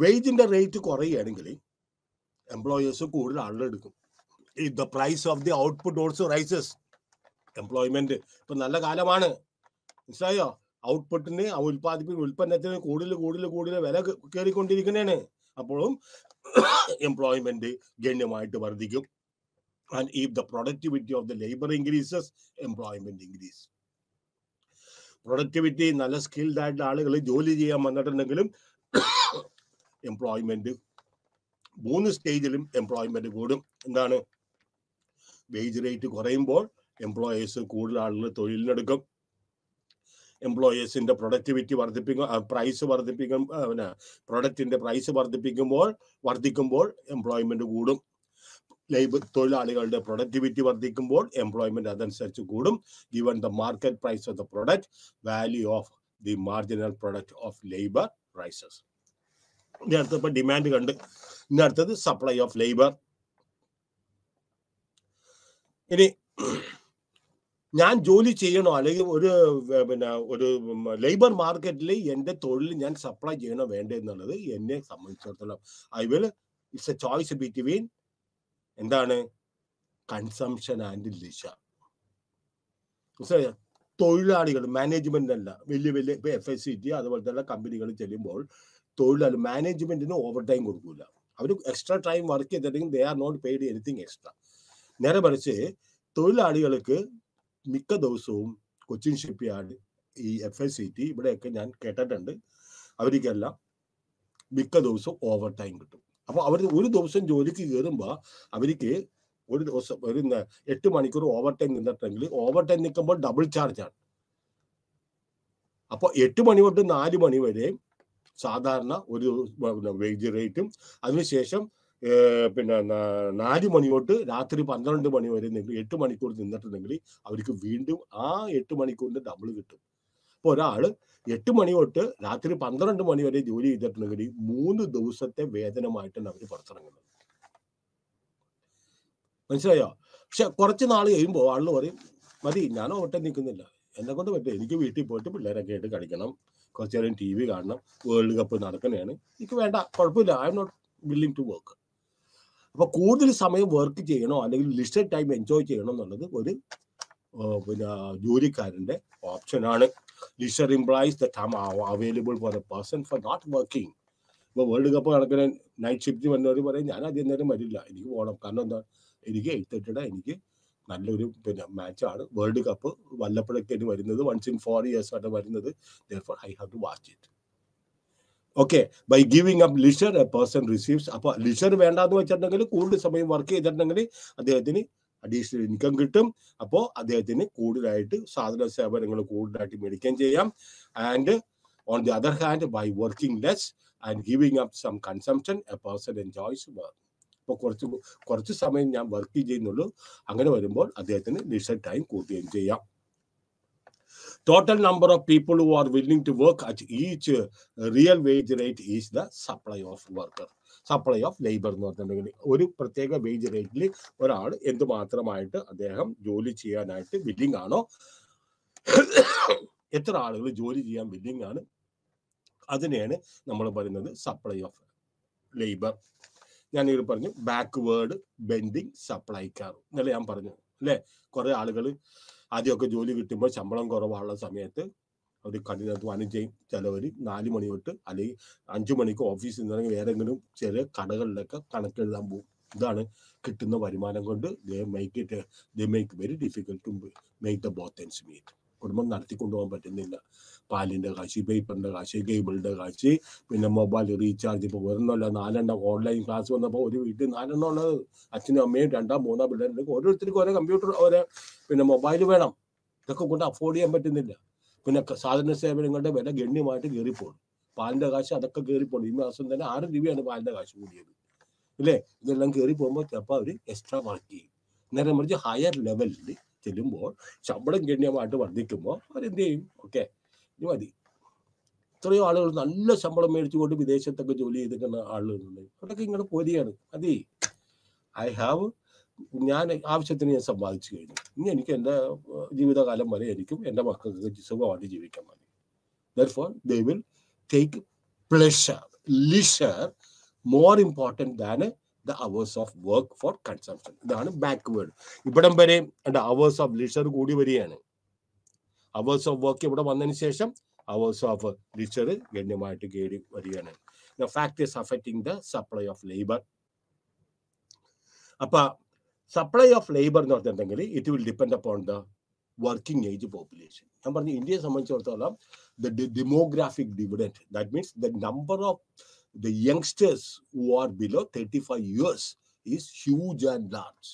Speaker 1: വേജിൻ്റെ റേറ്റ് കുറയുകയാണെങ്കിൽ എംപ്ലോയേഴ്സ് കൂടുതൽ ആളുകളെടുക്കും if the price of the output also rises employment ഇപ്പം നല്ല കാലമാണ് മനസ്സിലായോ ഔട്ട്പുട്ടിന് ഉൽപ്പാദിപ്പിക്കുന്ന ഉൽപ്പന്നത്തിന് കൂടുതൽ കൂടുതൽ കൂടുതൽ വില കയറിക്കൊണ്ടിരിക്കുന്നതാണ് അപ്പോഴും എംപ്ലോയ്മെന്റ് ഗണ്യമായിട്ട് വർദ്ധിക്കും And if the productivity of the labor increases, employment increases. Productivity നല്ല സ്കിൽഡ് ആയിട്ടുള്ള ആളുകൾ ജോലി ചെയ്യാൻ വന്നിട്ടുണ്ടെങ്കിലും എംപ്ലോയ്മെന്റ് മൂന്ന് സ്റ്റേജിലും എംപ്ലോയ്മെന്റ് കൂടും എന്താണ് വേജ് റേറ്റ് കുറയുമ്പോൾ എംപ്ലോയേഴ്സ് കൂടുതൽ ആളുകൾ തൊഴിലിനെടുക്കും എംപ്ലോയേഴ്സിന്റെ പ്രൊഡക്ടിവിറ്റി വർദ്ധിപ്പിക്കും പ്രൈസ് വർദ്ധിപ്പിക്കും പിന്നെ പ്രൊഡക്റ്റിന്റെ പ്രൈസ് വർദ്ധിപ്പിക്കുമ്പോൾ വർദ്ധിക്കുമ്പോൾ എംപ്ലോയ്മെന്റ് കൂടും ലേബർ തൊഴിലാളികളുടെ പ്രൊഡക്ടിവിറ്റി വർദ്ധിക്കുമ്പോൾ എംപ്ലോയ്മെന്റ് അതനുസരിച്ച് കൂടും given the market price of the product value of the marginal product of labour rises ഇനി ഇപ്പൊ ഡിമാൻഡ് കണ്ട് ഇനി അടുത്തത് സപ്ലൈ ഓഫ് ലേബർ ഇനി ഞാൻ ജോലി ചെയ്യണോ അല്ലെങ്കിൽ ഒരു പിന്നെ ഒരു ലേബർ മാർക്കറ്റിൽ എൻ്റെ തൊഴിൽ ഞാൻ സപ്ലൈ ചെയ്യണോ വേണ്ട എന്നുള്ളത് എന്നെ സംബന്ധിച്ചിടത്തോളം I will it's a choice between എന്താണ് കൺസംഷൻ ആൻഡ് ലിഷ മനസ്സിലായോ തൊഴിലാളികൾ മാനേജ്മെന്റ് അല്ല വലിയ വലിയ ഇപ്പൊ എഫ് എസ് സി ടി അതുപോലെ തന്നെ കമ്പനികൾ ചെല്ലുമ്പോൾ തൊഴിലാളി മാനേജ്മെന്റിന് ഓവർ ടൈം കൊടുക്കൂല അവർ എക്സ്ട്രാ ടൈം വർക്ക് ചെയ്തിട്ടുണ്ടെങ്കിൽ they are not paid anything extra നേരെ മറിച്ച് തൊഴിലാളികൾക്ക് മിക്ക ദിവസവും കൊച്ചിൻ യാർഡ് ഈ എഫ് എസ് സി ടി ഇവിടെയൊക്കെ ഞാൻ കേട്ടിട്ടുണ്ട് അവർക്കെല്ലാം മിക്ക ദിവസവും ഓവർ ടൈം കിട്ടും അപ്പോൾ അവർ ഒരു ദിവസം ജോലിക്ക് കയറുമ്പോ അവർക്ക് ഒരു ദിവസം ഒരു എട്ട് മണിക്കൂർ ഓവർ ടൈം നിന്നിട്ടുണ്ടെങ്കിൽ ഓവർ ടൈം നിൽക്കുമ്പോൾ ഡബിൾ ചാർജാണ് അപ്പോൾ എട്ട് മണി തൊട്ട് നാല് മണി വരെ സാധാരണ ഒരു വേജ് റേറ്റും അതിനുശേഷം പിന്നെ നാല് മണി തൊട്ട് രാത്രി പന്ത്രണ്ട് മണി വരെ എട്ട് മണിക്കൂർ നിന്നിട്ടുണ്ടെങ്കിൽ അവർക്ക് വീണ്ടും ആ എട്ട് മണിക്കൂറിന്റെ ഡബിൾ കിട്ടും അപ്പോൾ ഒരാള് എട്ട് മണി തൊട്ട് രാത്രി പന്ത്രണ്ട് മണി വരെ ജോലി ചെയ്തിട്ടുണ്ടെങ്കിൽ മൂന്ന് ദിവസത്തെ വേതനമായിട്ടാണ് അവർ പുറത്തിറങ്ങുന്നത് മനസ്സിലായോ പക്ഷെ കുറച്ച് നാൾ കഴിയുമ്പോൾ ആളിന് പറയും മതി ഞാൻ ഓട്ടം നിൽക്കുന്നില്ല എന്നെ കൊണ്ട് പറ്റും എനിക്ക് വീട്ടിൽ പോയിട്ട് പിള്ളേരെ കേട്ട് കളിക്കണം കുറച്ച് നേരം ടി വി കാണണം വേൾഡ് കപ്പ് നടക്കുന്നതാണ് എനിക്ക് വേണ്ട കുഴപ്പമില്ല I'm not willing to work അപ്പൊ കൂടുതൽ സമയം വർക്ക് ചെയ്യണോ അല്ലെങ്കിൽ ലിസ്റ്റഡ് ടൈം എൻജോയ് ചെയ്യണോ എന്നുള്ളത് ഒരു പിന്നെ ജോലിക്കാരന്റെ ഓപ്ഷനാണ് leisure implies the time available for a person for not working ഇപ്പോൾ വേൾഡ് കപ്പ് നടക്കുന്ന നൈറ്റ് ഷിഫ്റ്റ് വന്നവർ പറയും ഞാൻ അധികം നേരം വരില്ല എനിക്ക് പോകണം കാരണം എന്താ എനിക്ക് എയ്റ്റ് തേർട്ടിയുടെ എനിക്ക് നല്ലൊരു പിന്നെ മാച്ചാണ് വേൾഡ് കപ്പ് വല്ലപ്പോഴൊക്കെയാണ് വരുന്നത് വൺസ് ഇൻ ഫോർ ഇയേഴ്സ് ആണ് വരുന്നത് I have to watch it okay by giving up leisure a person receives അപ്പോൾ ലിഷർ വേണ്ടാന്ന് വെച്ചിട്ടുണ്ടെങ്കിൽ കൂടുതൽ സമയം വർക്ക് ചെയ്തിട്ടുണ്ടെങ്കിൽ അദ്ദേഹത്തിന് അഡീഷണൽ ഇൻകം കിട്ടും അപ്പോൾ അദ്ദേഹത്തിന് കൂടുതലായിട്ട് സാധന സേവനങ്ങൾ കൂടുതലായിട്ട് മേടിക്കുകയും ചെയ്യാം and on the other hand by working less and giving up some consumption a person enjoys work അപ്പോൾ കുറച്ച് കുറച്ച് സമയം ഞാൻ വർക്ക് ചെയ്യുന്നുള്ളൂ അങ്ങനെ വരുമ്പോൾ അദ്ദേഹത്തിന് ലിസൺ ടൈം കൂട്ടുകയും ചെയ്യാം total number of people who are willing to work at each real wage rate is the supply of worker. Supply of labour എന്ന് പറഞ്ഞിട്ടുണ്ടെങ്കിൽ ഒരു പ്രത്യേക വേജ് റേറ്റിൽ ഒരാൾ എന്തുമാത്രമായിട്ട് അദ്ദേഹം ജോലി ചെയ്യാനായിട്ട് ബില്ലിംഗ് ആണോ എത്ര ആളുകൾ ജോലി ചെയ്യാൻ ബില്ലിംഗ് ആണ് അതിനെയാണ് നമ്മൾ പറയുന്നത് സപ്ലൈ ഓഫ് ലേബർ ഞാൻ ഞാനിത് പറഞ്ഞു ബാക്ക്വേർഡ് ബെൻഡിങ് സപ്ലൈക്കാർ എന്നല്ലേ ഞാൻ പറഞ്ഞു അല്ലേ കുറേ ആളുകൾ ആദ്യമൊക്കെ ജോലി കിട്ടുമ്പോൾ ശമ്പളം കുറവുള്ള സമയത്ത് അവർ കളി വാണിജ്യം ചിലവർ നാല് മണി തൊട്ട് അല്ലെങ്കിൽ അഞ്ചു മണിക്ക് ഓഫീസിൽ നിന്നിറങ്ങി എങ്കിലും ചെറിയ കടകളിലൊക്കെ കണക്കെഴുതാൻ പോകും ഇതാണ് കിട്ടുന്ന വരുമാനം കൊണ്ട് they make it they make very difficult to make the both and meet കുടുംബം നടത്തിക്കൊണ്ടുപോകാൻ പറ്റുന്നില്ല പാലിൻ്റെ കാശ് പേപ്പറിൻ്റെ കാശ് കേബിളിൻ്റെ കാശ് പിന്നെ മൊബൈൽ റീചാർജ് ഇപ്പോൾ വരുന്നല്ല നാലെണ്ണം ഓൺലൈൻ ക്ലാസ് വന്നപ്പോൾ ഒരു വീട്ടിൽ നാലെണ്ണം ഉള്ളത് അച്ഛനും അമ്മയും രണ്ടാം മൂന്നാം പിള്ളേരുണ്ട് ഓരോരുത്തർക്കും ഓരോ കമ്പ്യൂട്ടർ ഓരോ പിന്നെ മൊബൈൽ വേണം ഇതൊക്കെ കൊണ്ട് അഫോർഡ് ചെയ്യാൻ പറ്റുന്നില്ല പിന്നെ സാധന സേവനങ്ങളുടെ വില ഗണ്യമായിട്ട് കയറിപ്പോകും പാലിന്റെ കാശ് അതൊക്കെ കയറിപ്പോകും ഈ മാസം തന്നെ ആറ് രൂപയാണ് പാലിന്റെ കാശ് കൂടിയത് ഇല്ലേ ഇതെല്ലാം കയറി പോകുമ്പോൾ ചിലപ്പോൾ അവർ എക്സ്ട്രാ വർക്ക് ചെയ്യും നേരെ മറിച്ച് ഹയർ ലെവലിൽ ചെല്ലുമ്പോൾ ശമ്പളം ഗണ്യമായിട്ട് വർദ്ധിക്കുമ്പോൾ അവരെന്ത് ചെയ്യും ഓക്കെ ഇത് മതി ഇത്രയും ആളുകൾ നല്ല ശമ്പളം മേടിച്ചുകൊണ്ട് വിദേശത്തൊക്കെ ജോലി ചെയ്തിരിക്കുന്ന ആളുകളുണ്ട് അതൊക്കെ ഇങ്ങനെ പോരുകയാണ് മതി ഐ ഹാവ് ഞാൻ ആവശ്യത്തിന് ഞാൻ സമ്പാദിച്ചു കഴിഞ്ഞു ഇനി എനിക്ക് എൻ്റെ ജീവിതകാലം വരെ എനിക്കും എൻ്റെ മക്കൾക്ക് സുഖമായിട്ട് ജീവിക്കാൻ മതി therefore they will take pleasure leisure more important than the hours of work for consumption ഇതാണ് ബാക്ക്വേർഡ് ഇവിടം വരെ അവേഴ്സ് ഓഫ് ലിഷർ കൂടി വരികയാണ് അവേഴ്സ് ഓഫ് വർക്ക് ഇവിടെ വന്നതിന് ശേഷം അവേഴ്സ് ഓഫ് ലിഷർ ഗണ്യമായിട്ട് കയറി വരികയാണ് factors affecting the supply of labour അപ്പൊ സപ്ലൈ ഓഫ് ലേബർ എന്ന് പറഞ്ഞിട്ടുണ്ടെങ്കിൽ it will depend upon the working age population ഞാൻ പറഞ്ഞു ഇന്ത്യയെ സംബന്ധിച്ചിടത്തോളം the demographic dividend that means the number of the youngsters who are below thirty five years is huge and large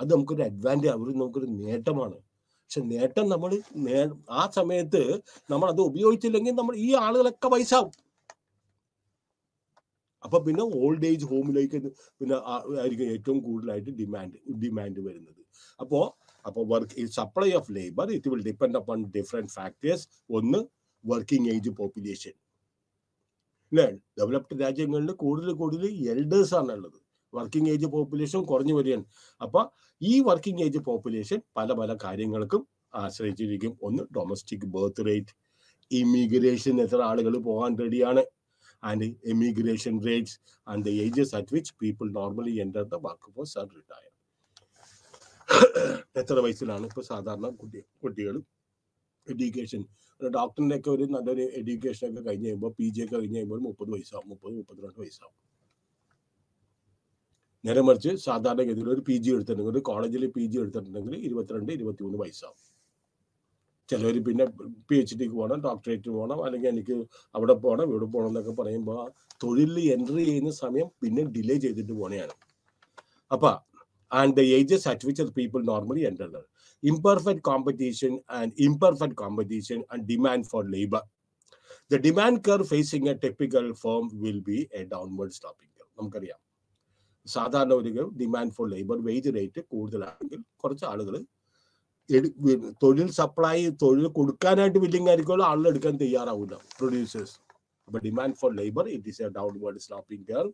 Speaker 1: അത് നമുക്കൊരു advantage അവർ നമുക്കൊരു നേട്ടമാണ് പക്ഷെ നേട്ടം നമ്മൾ ആ സമയത്ത് നമ്മൾ അത് ഉപയോഗിച്ചില്ലെങ്കിൽ നമ്മൾ ഈ ആളുകളൊക്കെ പൈസ ആവും അപ്പൊ പിന്നെ ഓൾഡ് ഏജ് ഹോമിലേക്ക് പിന്നെ ആയിരിക്കും ഏറ്റവും കൂടുതലായിട്ട് ഡിമാൻഡ് ഡിമാൻഡ് വരുന്നത് അപ്പോ അപ്പോൾ work supply of labour it will depend upon different factors ഒന്ന് വർക്കിംഗ് ഏജ് പോപ്പുലേഷൻ അല്ലേ ഡെവലപ്ഡ് രാജ്യങ്ങളിൽ കൂടുതൽ കൂടുതൽ എൽഡേഴ്സ് ആണുള്ളത് വർക്കിംഗ് ഏജ് പോപ്പുലേഷൻ കുറഞ്ഞു വരികയാണ് അപ്പോൾ ഈ വർക്കിംഗ് ഏജ് പോപ്പുലേഷൻ പല പല കാര്യങ്ങൾക്കും ആശ്രയിച്ചിരിക്കും ഒന്ന് ഡൊമസ്റ്റിക് ബർത്ത് റേറ്റ് ഇമിഗ്രേഷൻ എത്ര ആളുകൾ പോകാൻ റെഡിയാണ് and immigration rates and the ages at which people normally enter the workforce and retire. എത്ര വയസ്സിലാണ് ഇപ്പോൾ സാധാരണ കുട്ടി കുട്ടികൾ എഡ്യൂക്കേഷൻ ഡോക്ടറിൻ്റെയൊക്കെ ഒരു നല്ലൊരു എഡ്യൂക്കേഷനൊക്കെ കഴിഞ്ഞ് കഴിയുമ്പോൾ പി ജി ഒക്കെ കഴിഞ്ഞ് കഴിയുമ്പോൾ മുപ്പത് വയസ്സാവും മുപ്പത് മുപ്പത്തിരണ്ട് വയസ്സാവും നേരെ മറിച്ച് സാധാരണഗതിയിൽ ഒരു പി ജി എടുത്തിട്ടുണ്ടെങ്കിൽ ഒരു കോളേജിൽ പി ജി എടുത്തിട്ടുണ്ടെങ്കിൽ ഇരുപത്തിരണ്ട് ഇരുപത്തിമൂന്ന് വയസ്സാവും ചിലർ പിന്നെ പി എച്ച് ഡിക്ക് പോകണം ഡോക്ടറേറ്റ് പോകണം അല്ലെങ്കിൽ എനിക്ക് അവിടെ പോകണം ഇവിടെ പോകണം എന്നൊക്കെ പറയുമ്പോൾ തൊഴിലിൽ എൻട്രി ചെയ്യുന്ന സമയം പിന്നെ ഡിലേ ചെയ്തിട്ട് പോകണയാണ് അപ്പൊ and the ages at which the people normally enter imperfect competition and imperfect competition and demand for labour the demand curve facing a typical firm will be a downward stopping curve. നമുക്കറിയാം സാധാരണ ഒരു demand for labour wage rate കൂടുതലാണെങ്കിൽ കുറച്ച് ആളുകൾ തൊഴിൽ supply തൊഴിൽ കൊടുക്കാനായിട്ട് willing ആയിരിക്കുമല്ലോ ആളിലെടുക്കാൻ തയ്യാറാവില്ല പ്രൊഡ്യൂസേഴ്സ് അപ്പൊ demand for labour it is a downward sloping ടേർ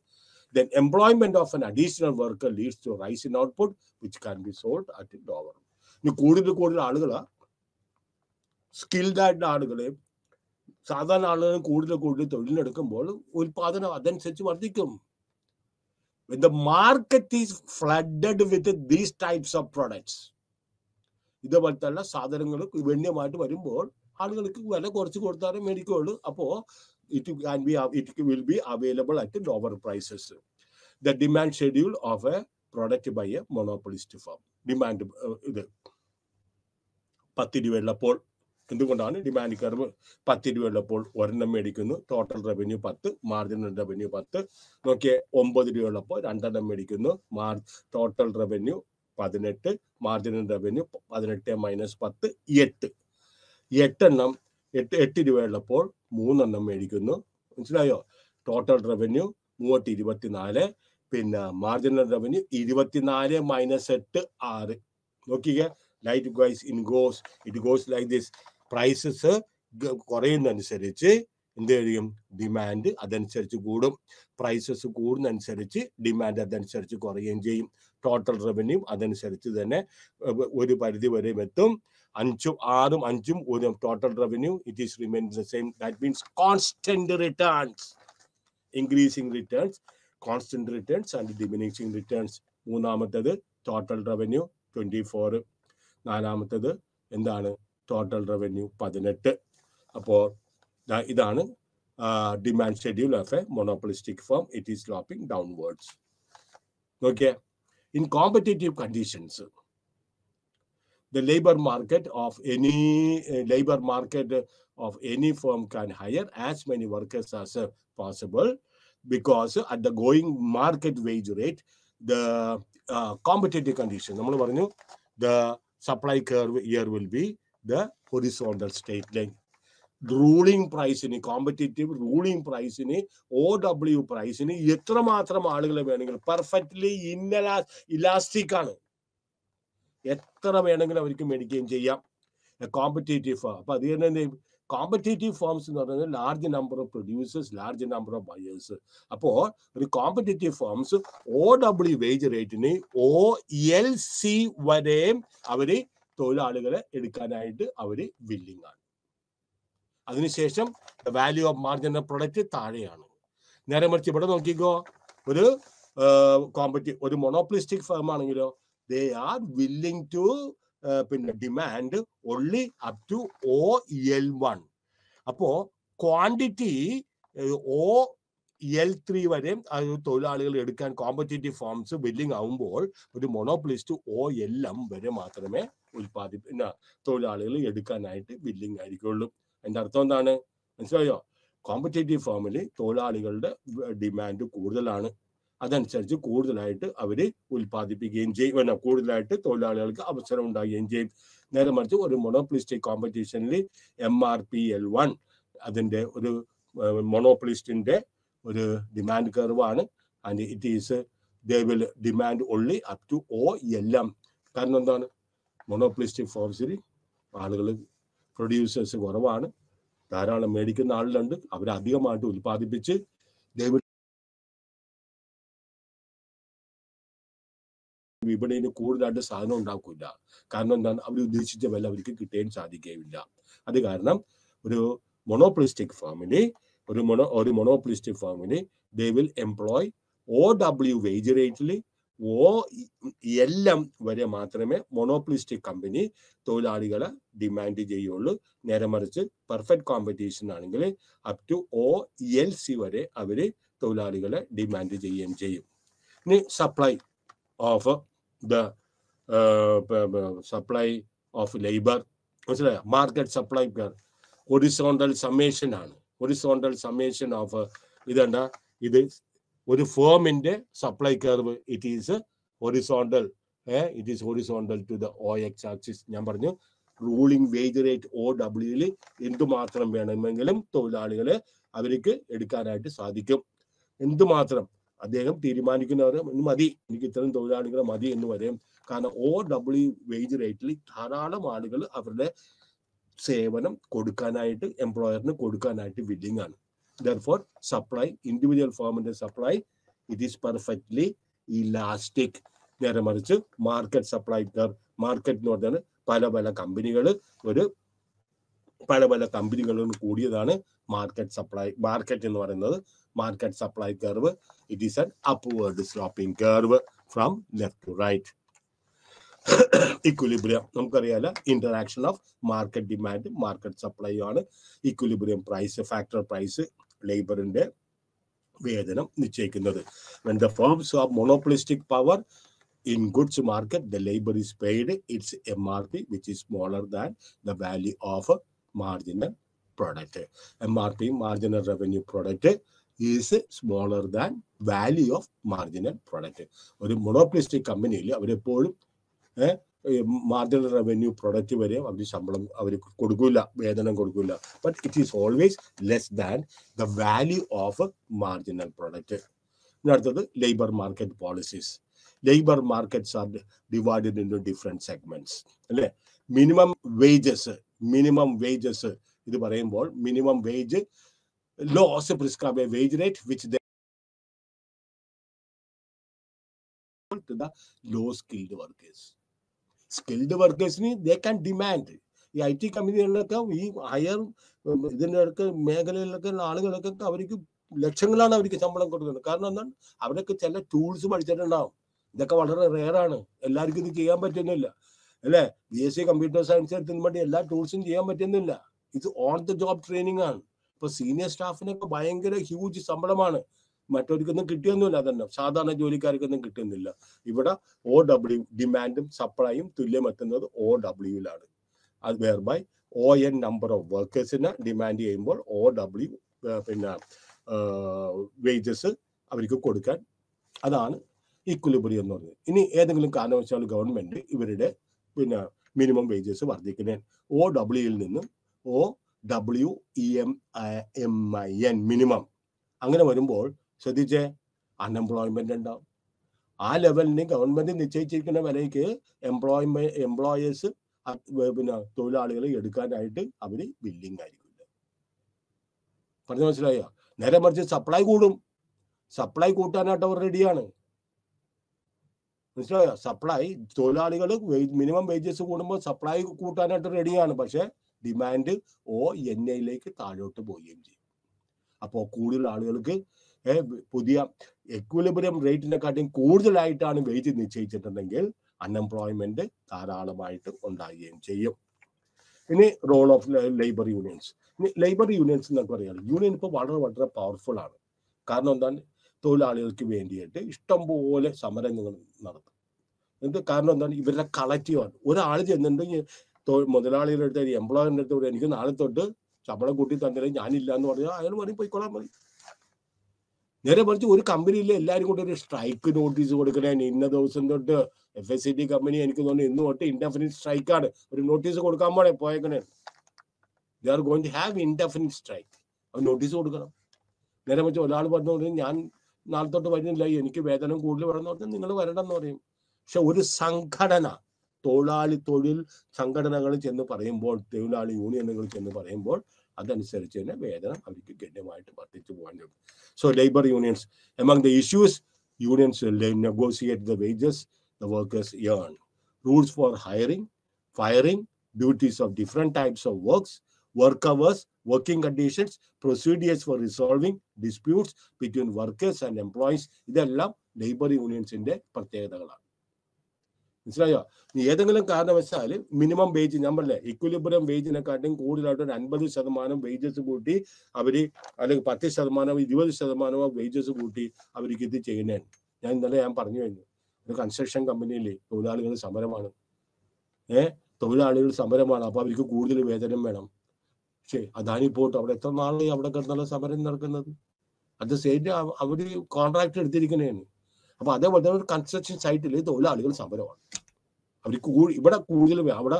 Speaker 1: then employment of an additional worker leads to a rise in output which can be sold at lower ഇനി കൂടുതൽ കൂടുതൽ ആളുകൾ സ്കിൽഡ് ആയിട്ടുള്ള ആളുകളെ സാധാരണ ആളുകളും കൂടുതൽ കൂടുതൽ തൊഴിലിനെടുക്കുമ്പോൾ ഉൽപാദനം അതനുസരിച്ച് വർദ്ധിക്കും the market is flooded with these types of products ഇതേപോലത്തെയുള്ള സാധനങ്ങൾ ഗണ്യമായിട്ട് വരുമ്പോൾ ആളുകൾക്ക് വില കുറച്ച് കൊടുത്താലും മേടിക്കുകയുള്ളൂ അപ്പോൾ it can be it will be available at lower prices the demand schedule of a product by a monopolist firm demand ഇത് പത്ത് രൂപയുള്ളപ്പോൾ എന്തുകൊണ്ടാണ് ഡിമാൻഡ് കർവ് പത്ത് രൂപയുള്ളപ്പോൾ ഒരെണ്ണം മേടിക്കുന്നു ടോട്ടൽ റവന്യൂ പത്ത് മാർജിനൽ റവന്യൂ പത്ത് നോക്കിയേ ഒമ്പത് രൂപയുള്ളപ്പോൾ രണ്ടെണ്ണം മേടിക്കുന്നു മാർ ടോട്ടൽ റവന്യൂ പതിനെട്ട് മാർജിനൽ റവന്യൂ പതിനെട്ട് മൈനസ് പത്ത് എട്ട് എട്ടെണ്ണം എട്ട് എട്ട് രൂപയുള്ളപ്പോൾ മൂന്നെണ്ണം മേടിക്കുന്നു മനസ്സിലായോ ടോട്ടൽ റവന്യൂ മൂവത്തി ഇരുപത്തിനാല് പിന്നെ മാർജിനൽ റവന്യൂ ഇരുപത്തിനാല് മൈനസ് എട്ട് ആറ് നോക്കിക്ക light goes in goes it goes like this prices കുറയുന്നതനുസരിച്ച് എന്ത് കഴിയും ഡിമാൻഡ് അതനുസരിച്ച് കൂടും പ്രൈസസ് കൂടുന്നതനുസരിച്ച് ഡിമാൻഡ് അതനുസരിച്ച് കുറയുകയും ചെയ്യും ടോട്ടൽ റവന്യൂ അതനുസരിച്ച് തന്നെ ഒരു പരിധി വരെയും എത്തും അഞ്ചും ആറും അഞ്ചും ഒരു total revenue it is remain the same that means constant returns increasing returns constant returns and diminishing returns മൂന്നാമത്തേത് ടോട്ടൽ റവന്യൂ ട്വന്റി ഫോർ നാലാമത്തേത് എന്താണ് ടോട്ടൽ റവന്യൂ പതിനെട്ട് അപ്പോൾ ഇതാണ് demand schedule of a monopolistic firm it is sloping downwards നോക്കിയേ in competitive conditions. The labor market of any uh, labor market of any firm can hire as many workers as eh, possible because at the going market wage rate, the uh, competitive condition, the supply curve here will be the horizontal straight line ruling പ്രൈസിന് competitive ruling പ്രൈസിന് O W പ്രൈസിന് എത്രമാത്രം ആളുകളെ വേണമെങ്കിലും perfectly ഇന്നലാ elastic ആണ് എത്ര വേണമെങ്കിലും അവർക്ക് മേടിക്കുകയും ചെയ്യാം കോമ്പറ്റേറ്റീവ് ഫോം അപ്പൊ അത് തന്നെ കോമ്പറ്റേറ്റീവ് ഫോംസ് എന്ന് പറഞ്ഞാൽ large number of producers large number of buyers അപ്പോൾ ഒരു competitive firms O W wage റേറ്റിന് ഒ എൽ സി വരെയും അവര് തൊഴിലാളികളെ എടുക്കാനായിട്ട് അവര് വില്ലിംഗ് ആണ് അതിനുശേഷം the value of marginal product താഴെയാണ് നേരെ മറിച്ച് ഇവിടെ നോക്കിക്കോ ഒരു കോമ്പറ്റി ഒരു മൊണോപ്ലിസ്റ്റിക് ഫേം ആണെങ്കിലോ ദേ ആർ വില്ലിംഗ് ടു പിന്നെ demand only up to O L one അപ്പോ ക്വാണ്ടിറ്റി ഒ എൽ ത്രീ വരെ തൊഴിലാളികൾ എടുക്കാൻ കോമ്പറ്റേറ്റീവ് ഫോംസ് ബില്ലിംഗ് ആവുമ്പോൾ ഒരു മൊണോപ്ലിസ്റ്റ് ഒ എൽ എം വരെ മാത്രമേ ഉൽപ്പാദി തൊഴിലാളികൾ എടുക്കാനായിട്ട് ബില്ലിംഗ് ആയിരിക്കുള്ളൂ എൻ്റെ അർത്ഥം എന്താണ് മനസ്സിലായോ കോമ്പറ്റേറ്റീവ് ഫേമിൽ തൊഴിലാളികളുടെ ഡിമാൻഡ് കൂടുതലാണ് അതനുസരിച്ച് കൂടുതലായിട്ട് അവർ ഉൽപ്പാദിപ്പിക്കുകയും ചെയ്യും കൂടുതലായിട്ട് തൊഴിലാളികൾക്ക് അവസരം ഉണ്ടാകുകയും ചെയ്യും നേരെ മറിച്ച് ഒരു മൊണോപ്ലിസ്റ്റിക് കോമ്പറ്റീഷനിൽ M R P L one അതിൻ്റെ ഒരു മൊണോപ്ലിസ്റ്റിൻ്റെ ഒരു ഡിമാൻഡ് കർവാണ് and it is they will demand only up to O എല്ലാം കാരണം എന്താണ് മൊണോപ്ലിസ്റ്റിക് ഫോർസിൽ ആളുകൾ പ്രൊഡ്യൂസേഴ്സ് കുറവാണ് ധാരാളം മേടിക്കുന്ന ആളുകളുണ്ട് അവരധികമായിട്ട് ഉൽപ്പാദിപ്പിച്ച് വിപണിയിൽ കൂടുതലായിട്ട് സാധനം ഉണ്ടാക്കില്ല കാരണം എന്താണ് അവർ ഉദ്ദേശിച്ച വില അവർക്ക് കിട്ടാൻ സാധിക്കുകയില്ല അത് കാരണം ഒരു മൊണോപ്ലിസ്റ്റിക് ഫാമിന് ഒരു മൊണോ ഒരു മൊണോപ്ലിസ്റ്റിക് ഫാമിന് they will employ O W wage റേറ്റിൽ ഓ എല്ലാം വരെ മാത്രമേ മൊണോപ്ലിസ്റ്റിക് കമ്പനി തൊഴിലാളികളെ ഡിമാൻഡ് ചെയ്യുള്ളൂ നേരെ മറിച്ച് പെർഫെക്റ്റ് കോമ്പറ്റീഷൻ ആണെങ്കിൽ up to O L C വരെ അവർ തൊഴിലാളികളെ ഡിമാൻഡ് ചെയ്യുകയും ചെയ്യും ഇനി supply of the supply of labour മനസ്സിലായ മാർക്കറ്റ് സപ്ലൈ ഒറിസോണ്ടൽ സമ്മേഷൻ ആണ് ഒറിസോണ്ടൽ സമ്മേഷൻ ഓഫ് ഇതെന്താ ഇത് ഒരു ഫേമിന്റെ supply curve it is horizontal it is horizontal to the O X axis ഞാൻ പറഞ്ഞു റൂളിംഗ് വേജ് റേറ്റ് ഒ ഡബ്ല്യൂയിൽ എന്തുമാത്രം വേണമെങ്കിലും തൊഴിലാളികളെ അവർക്ക് എടുക്കാനായിട്ട് സാധിക്കും എന്തുമാത്രം അദ്ദേഹം തീരുമാനിക്കുന്നവരെ മതി എനിക്ക് ഇത്തരം തൊഴിലാളികളെ മതി എന്ന് പറയും കാരണം ഓ ഡബ്ല്യു വേജ് റേറ്റിൽ ധാരാളം ആളുകൾ അവരുടെ സേവനം കൊടുക്കാനായിട്ട് എംപ്ലോയറിന് കൊടുക്കാനായിട്ട് വില്ലിംഗ് ആണ് therefore supply individual firmiന്റെ supply it is perfectly elastic നേരെ മറിച്ച് മാർക്കറ്റ് സപ്ലൈ മാർക്കറ്റ് എന്ന് പറഞ്ഞാൽ പല പല കമ്പനികൾ ഒരു പല പല കമ്പനികളും കൂടിയതാണ് മാർക്കറ്റ് സപ്ലൈ മാർക്കറ്റ് എന്ന് പറയുന്നത് market supply curve it is an upward sloping curve from left to right equilibrium നമുക്കറിയാലോ interaction of market demand market supply ആണ് ഇക്വിലിബ്രിയം പ്രൈസ് ഫാക്ടർ പ്രൈസ് ലേബറിന്റെ വേതനം നിശ്ചയിക്കുന്നത് when the firms of monopolistic power in goods market the labour is paid its M R P which is smaller than the value of marginal product M R P marginal revenue product is smaller than value of marginal product ഒരു monopolistic കമ്പനിയിൽ അവരെപ്പോഴും marginal revenue product വരെ അവർ ശമ്പളം അവർ കൊടുക്കില്ല വേതനം കൊടുക്കില്ല but it is always less than the value of marginal product പിന്നെ അടുത്തത് labour market policies labour markets are divided into different segments അല്ലേ മിനിമം വേജസ് മിനിമം വേജസ് ഇത് പറയുമ്പോൾ minimum wage laws prescribe wage rate which the to the low skilled വർക്കേഴ്സിന് they can demand ഈ I T കമ്പനികളിലൊക്കെ ഈ higher ഇതിൻ്റെ ഇതിൻ്റെയൊക്കെ മേഖലയിലൊക്കെ ആളുകളൊക്കെ അവർക്ക് ലക്ഷങ്ങളാണ് അവർക്ക് ശമ്പളം കൊടുക്കുന്നത് കാരണം എന്താണ് അവരൊക്കെ ചില ടൂൾസ് പഠിച്ചിട്ടുണ്ടാവും ഇതൊക്കെ വളരെ റെയറാണ് എല്ലാവർക്കും ഇത് ചെയ്യാൻ പറ്റുന്നില്ല അല്ലേ B S C computer science എടുത്തതിന് വേണ്ടി എല്ലാ ടൂൾസും ചെയ്യാൻ പറ്റുന്നില്ല ഇത് ഓൺ ദ ജോബ് ട്രെയിനിങ് ആണ് ഇപ്പൊ സീനിയർ സ്റ്റാഫിനൊക്കെ ഭയങ്കര ഹ്യൂജ് ശമ്പളമാണ് മറ്റവർക്കൊന്നും കിട്ടിയൊന്നുമില്ല അതന്നെ സാധാരണ ജോലിക്കാർക്കൊന്നും കിട്ടുന്നില്ല ഇവിടെ ഒ ഡബ്ല്യു ഡിമാൻഡും സപ്ലൈയും തുല്യമെത്തുന്നത് ഒ ഡബ്ല്യുവിലാണ് അത് whereby O N number of വർക്കേഴ്സിനെ ഡിമാൻഡ് ചെയ്യുമ്പോൾ ഒ ഡബ്ല്യു പിന്നെ വേജസ് അവർക്ക് കൊടുക്കാൻ അതാണ് ഇക്വലിബറി എന്ന് പറഞ്ഞത് ഇനി ഏതെങ്കിലും കാരണവശാൽ ഗവൺമെന്റ് ഇവരുടെ പിന്നെ മിനിമം വേജസ് വർദ്ധിക്കുന്നതിന് ഒ ഡബ്ല്യുയിൽ നിന്നും O W E M M I N minimum അങ്ങനെ വരുമ്പോൾ ശ്രദ്ധിച്ചേ അൺഎംപ്ലോയ്മെന്റ് ഉണ്ടാവും ആ ലെവലിന് ഗവൺമെന്റ് നിശ്ചയിച്ചിരിക്കുന്ന വിലയ്ക്ക് എംപ്ലോയ്മെന്റ് എംപ്ലോയേഴ്സ് പിന്നെ തൊഴിലാളികളെ എടുക്കാനായിട്ട് അവർ ബില്ലിംഗ് ആയിരിക്കില്ല പറഞ്ഞു മനസ്സിലായോ നേരെ മറിച്ച് സപ്ലൈ കൂടും സപ്ലൈ കൂട്ടാനായിട്ട് അവർ റെഡിയാണ് മനസ്സിലായോ സപ്ലൈ തൊഴിലാളികൾ മിനിമം വേജസ് കൂടുമ്പോൾ സപ്ലൈ കൂട്ടാനായിട്ട് റെഡിയാണ് പക്ഷെ ഡിമാൻഡ് ഓ എൻ ഐയിലേക്ക് താഴോട്ട് പോവുകയും ചെയ്യും അപ്പോൾ കൂടുതൽ ആളുകൾക്ക് പുതിയ എക്വിലിബ്രിയം റേറ്റിനെ കാട്ടിയും കൂടുതലായിട്ടാണ് വെയിറ്റ് നിശ്ചയിച്ചിട്ടുണ്ടെങ്കിൽ അൺഎംപ്ലോയ്മെന്റ് ധാരാളമായിട്ട് ഉണ്ടാകുകയും ചെയ്യും ഇനി റോൾ ഓഫ് ലേബർ യൂണിയൻസ് ഇനി ലേബർ യൂണിയൻസ് എന്നൊക്കെ പറയുകയാണ് യൂണിയൻ ഇപ്പോൾ വളരെ വളരെ പവർഫുൾ ആണ് കാരണം എന്താണ് തൊഴിലാളികൾക്ക് വേണ്ടിയിട്ട് ഇഷ്ടംപോലെ സമരങ്ങൾ നടത്തും എന്ത് കാരണം എന്താണ് ഇവരുടെ കളക്റ്റീവാണ് ഒരാൾ ചെന്നിട്ടുണ്ടെങ്കിൽ മുതലാളികളുടെ അടുത്ത് എംപ്ലോയറിൻ്റെ അടുത്ത് എനിക്ക് നാളെ തൊട്ട് ശമ്പളം കൂട്ടി തന്നില്ല ഞാനില്ല എന്ന് പറഞ്ഞാൽ അയാൾ പറയും പോയിക്കോളാൻ മതി നേരെ മറിച്ച് ഒരു കമ്പനിയിൽ എല്ലാവരും കൂടെ ഒരു സ്ട്രൈക്ക് നോട്ടീസ് കൊടുക്കണേ ഇന്ന ദിവസം തൊട്ട് F S C D company എനിക്ക് തോന്നുന്നു ഇന്ന് തൊട്ട് ഇൻഡെഫിനിറ്റ് സ്ട്രൈക്കാണ് ഒരു നോട്ടീസ് കൊടുക്കാൻ പോണേ പോയേക്കണേ they are going to have indefinite strike അത് നോട്ടീസ് കൊടുക്കണം നേരെ മറിച്ച് ഒരാൾ പറഞ്ഞു ഞാൻ നാളെ തൊട്ട് വരുന്നില്ല എനിക്ക് വേതനം കൂടുതൽ വരണം എന്ന് നിങ്ങൾ വരണം എന്ന് പറയും പക്ഷെ ഒരു സംഘടന തൊഴിലാളി തൊഴിൽ സംഘടനകൾ ചെന്ന് പറയുമ്പോൾ തൊഴിലാളി യൂണിയനുകൾ ചെന്ന് പറയുമ്പോൾ അതനുസരിച്ച് തന്നെ വേതനം അവർക്ക് ഗണ്യമായിട്ട് വർദ്ധിച്ചു പോകാൻ കഴിയും so labour unions among the issues unions negotiate the wages the workers earn rules for hiring firing duties of different types of works work hours working conditions procedures for resolving disputes between workers and employees ഇതെല്ലാം ലേബർ യൂണിയൻസിന്റെ പ്രത്യേകതകളാണ് മനസ്സിലായോ നീ ഏതെങ്കിലും കാരണവശാൽ minimum wage ഞാൻ പറഞ്ഞേ ഇക്വലിബ്രം വേജിനെക്കാട്ടും കൂടുതലായിട്ട് ഒരു അൻപത് ശതമാനം വേജസ് കൂട്ടി അവർ അല്ലെങ്കിൽ പത്ത് ശതമാനം ഇരുപത് ശതമാനമോ വേജസ് കൂട്ടി അവർക്ക് ഇത് ചെയ്യുന്നതാണ് ഞാൻ ഇന്നലെ ഞാൻ പറഞ്ഞു കഴിഞ്ഞു ഒരു കൺസ്ട്രക്ഷൻ കമ്പനിയിലെ തൊഴിലാളികൾ സമരമാണ് ഏഹ് തൊഴിലാളികൾ സമരമാണ് അപ്പൊ അവർക്ക് കൂടുതൽ വേതനം വേണം പക്ഷേ അദാനി പോട്ട് അവിടെ എത്ര നാളായി അവിടെ കിടന്നുള്ള സമരം നടക്കുന്നത് അത് സേറ്റ് അവര് കോൺട്രാക്ട് എടുത്തിരിക്കുന്നതാണ് അപ്പൊ അതേപോലെ തന്നെ ഒരു കൺസ്ട്രക്ഷൻ സൈറ്റിൽ തൊഴിലാളികൾ സമരമാണ് അവർക്ക് ഇവിടെ കൂടുതൽ അവിടെ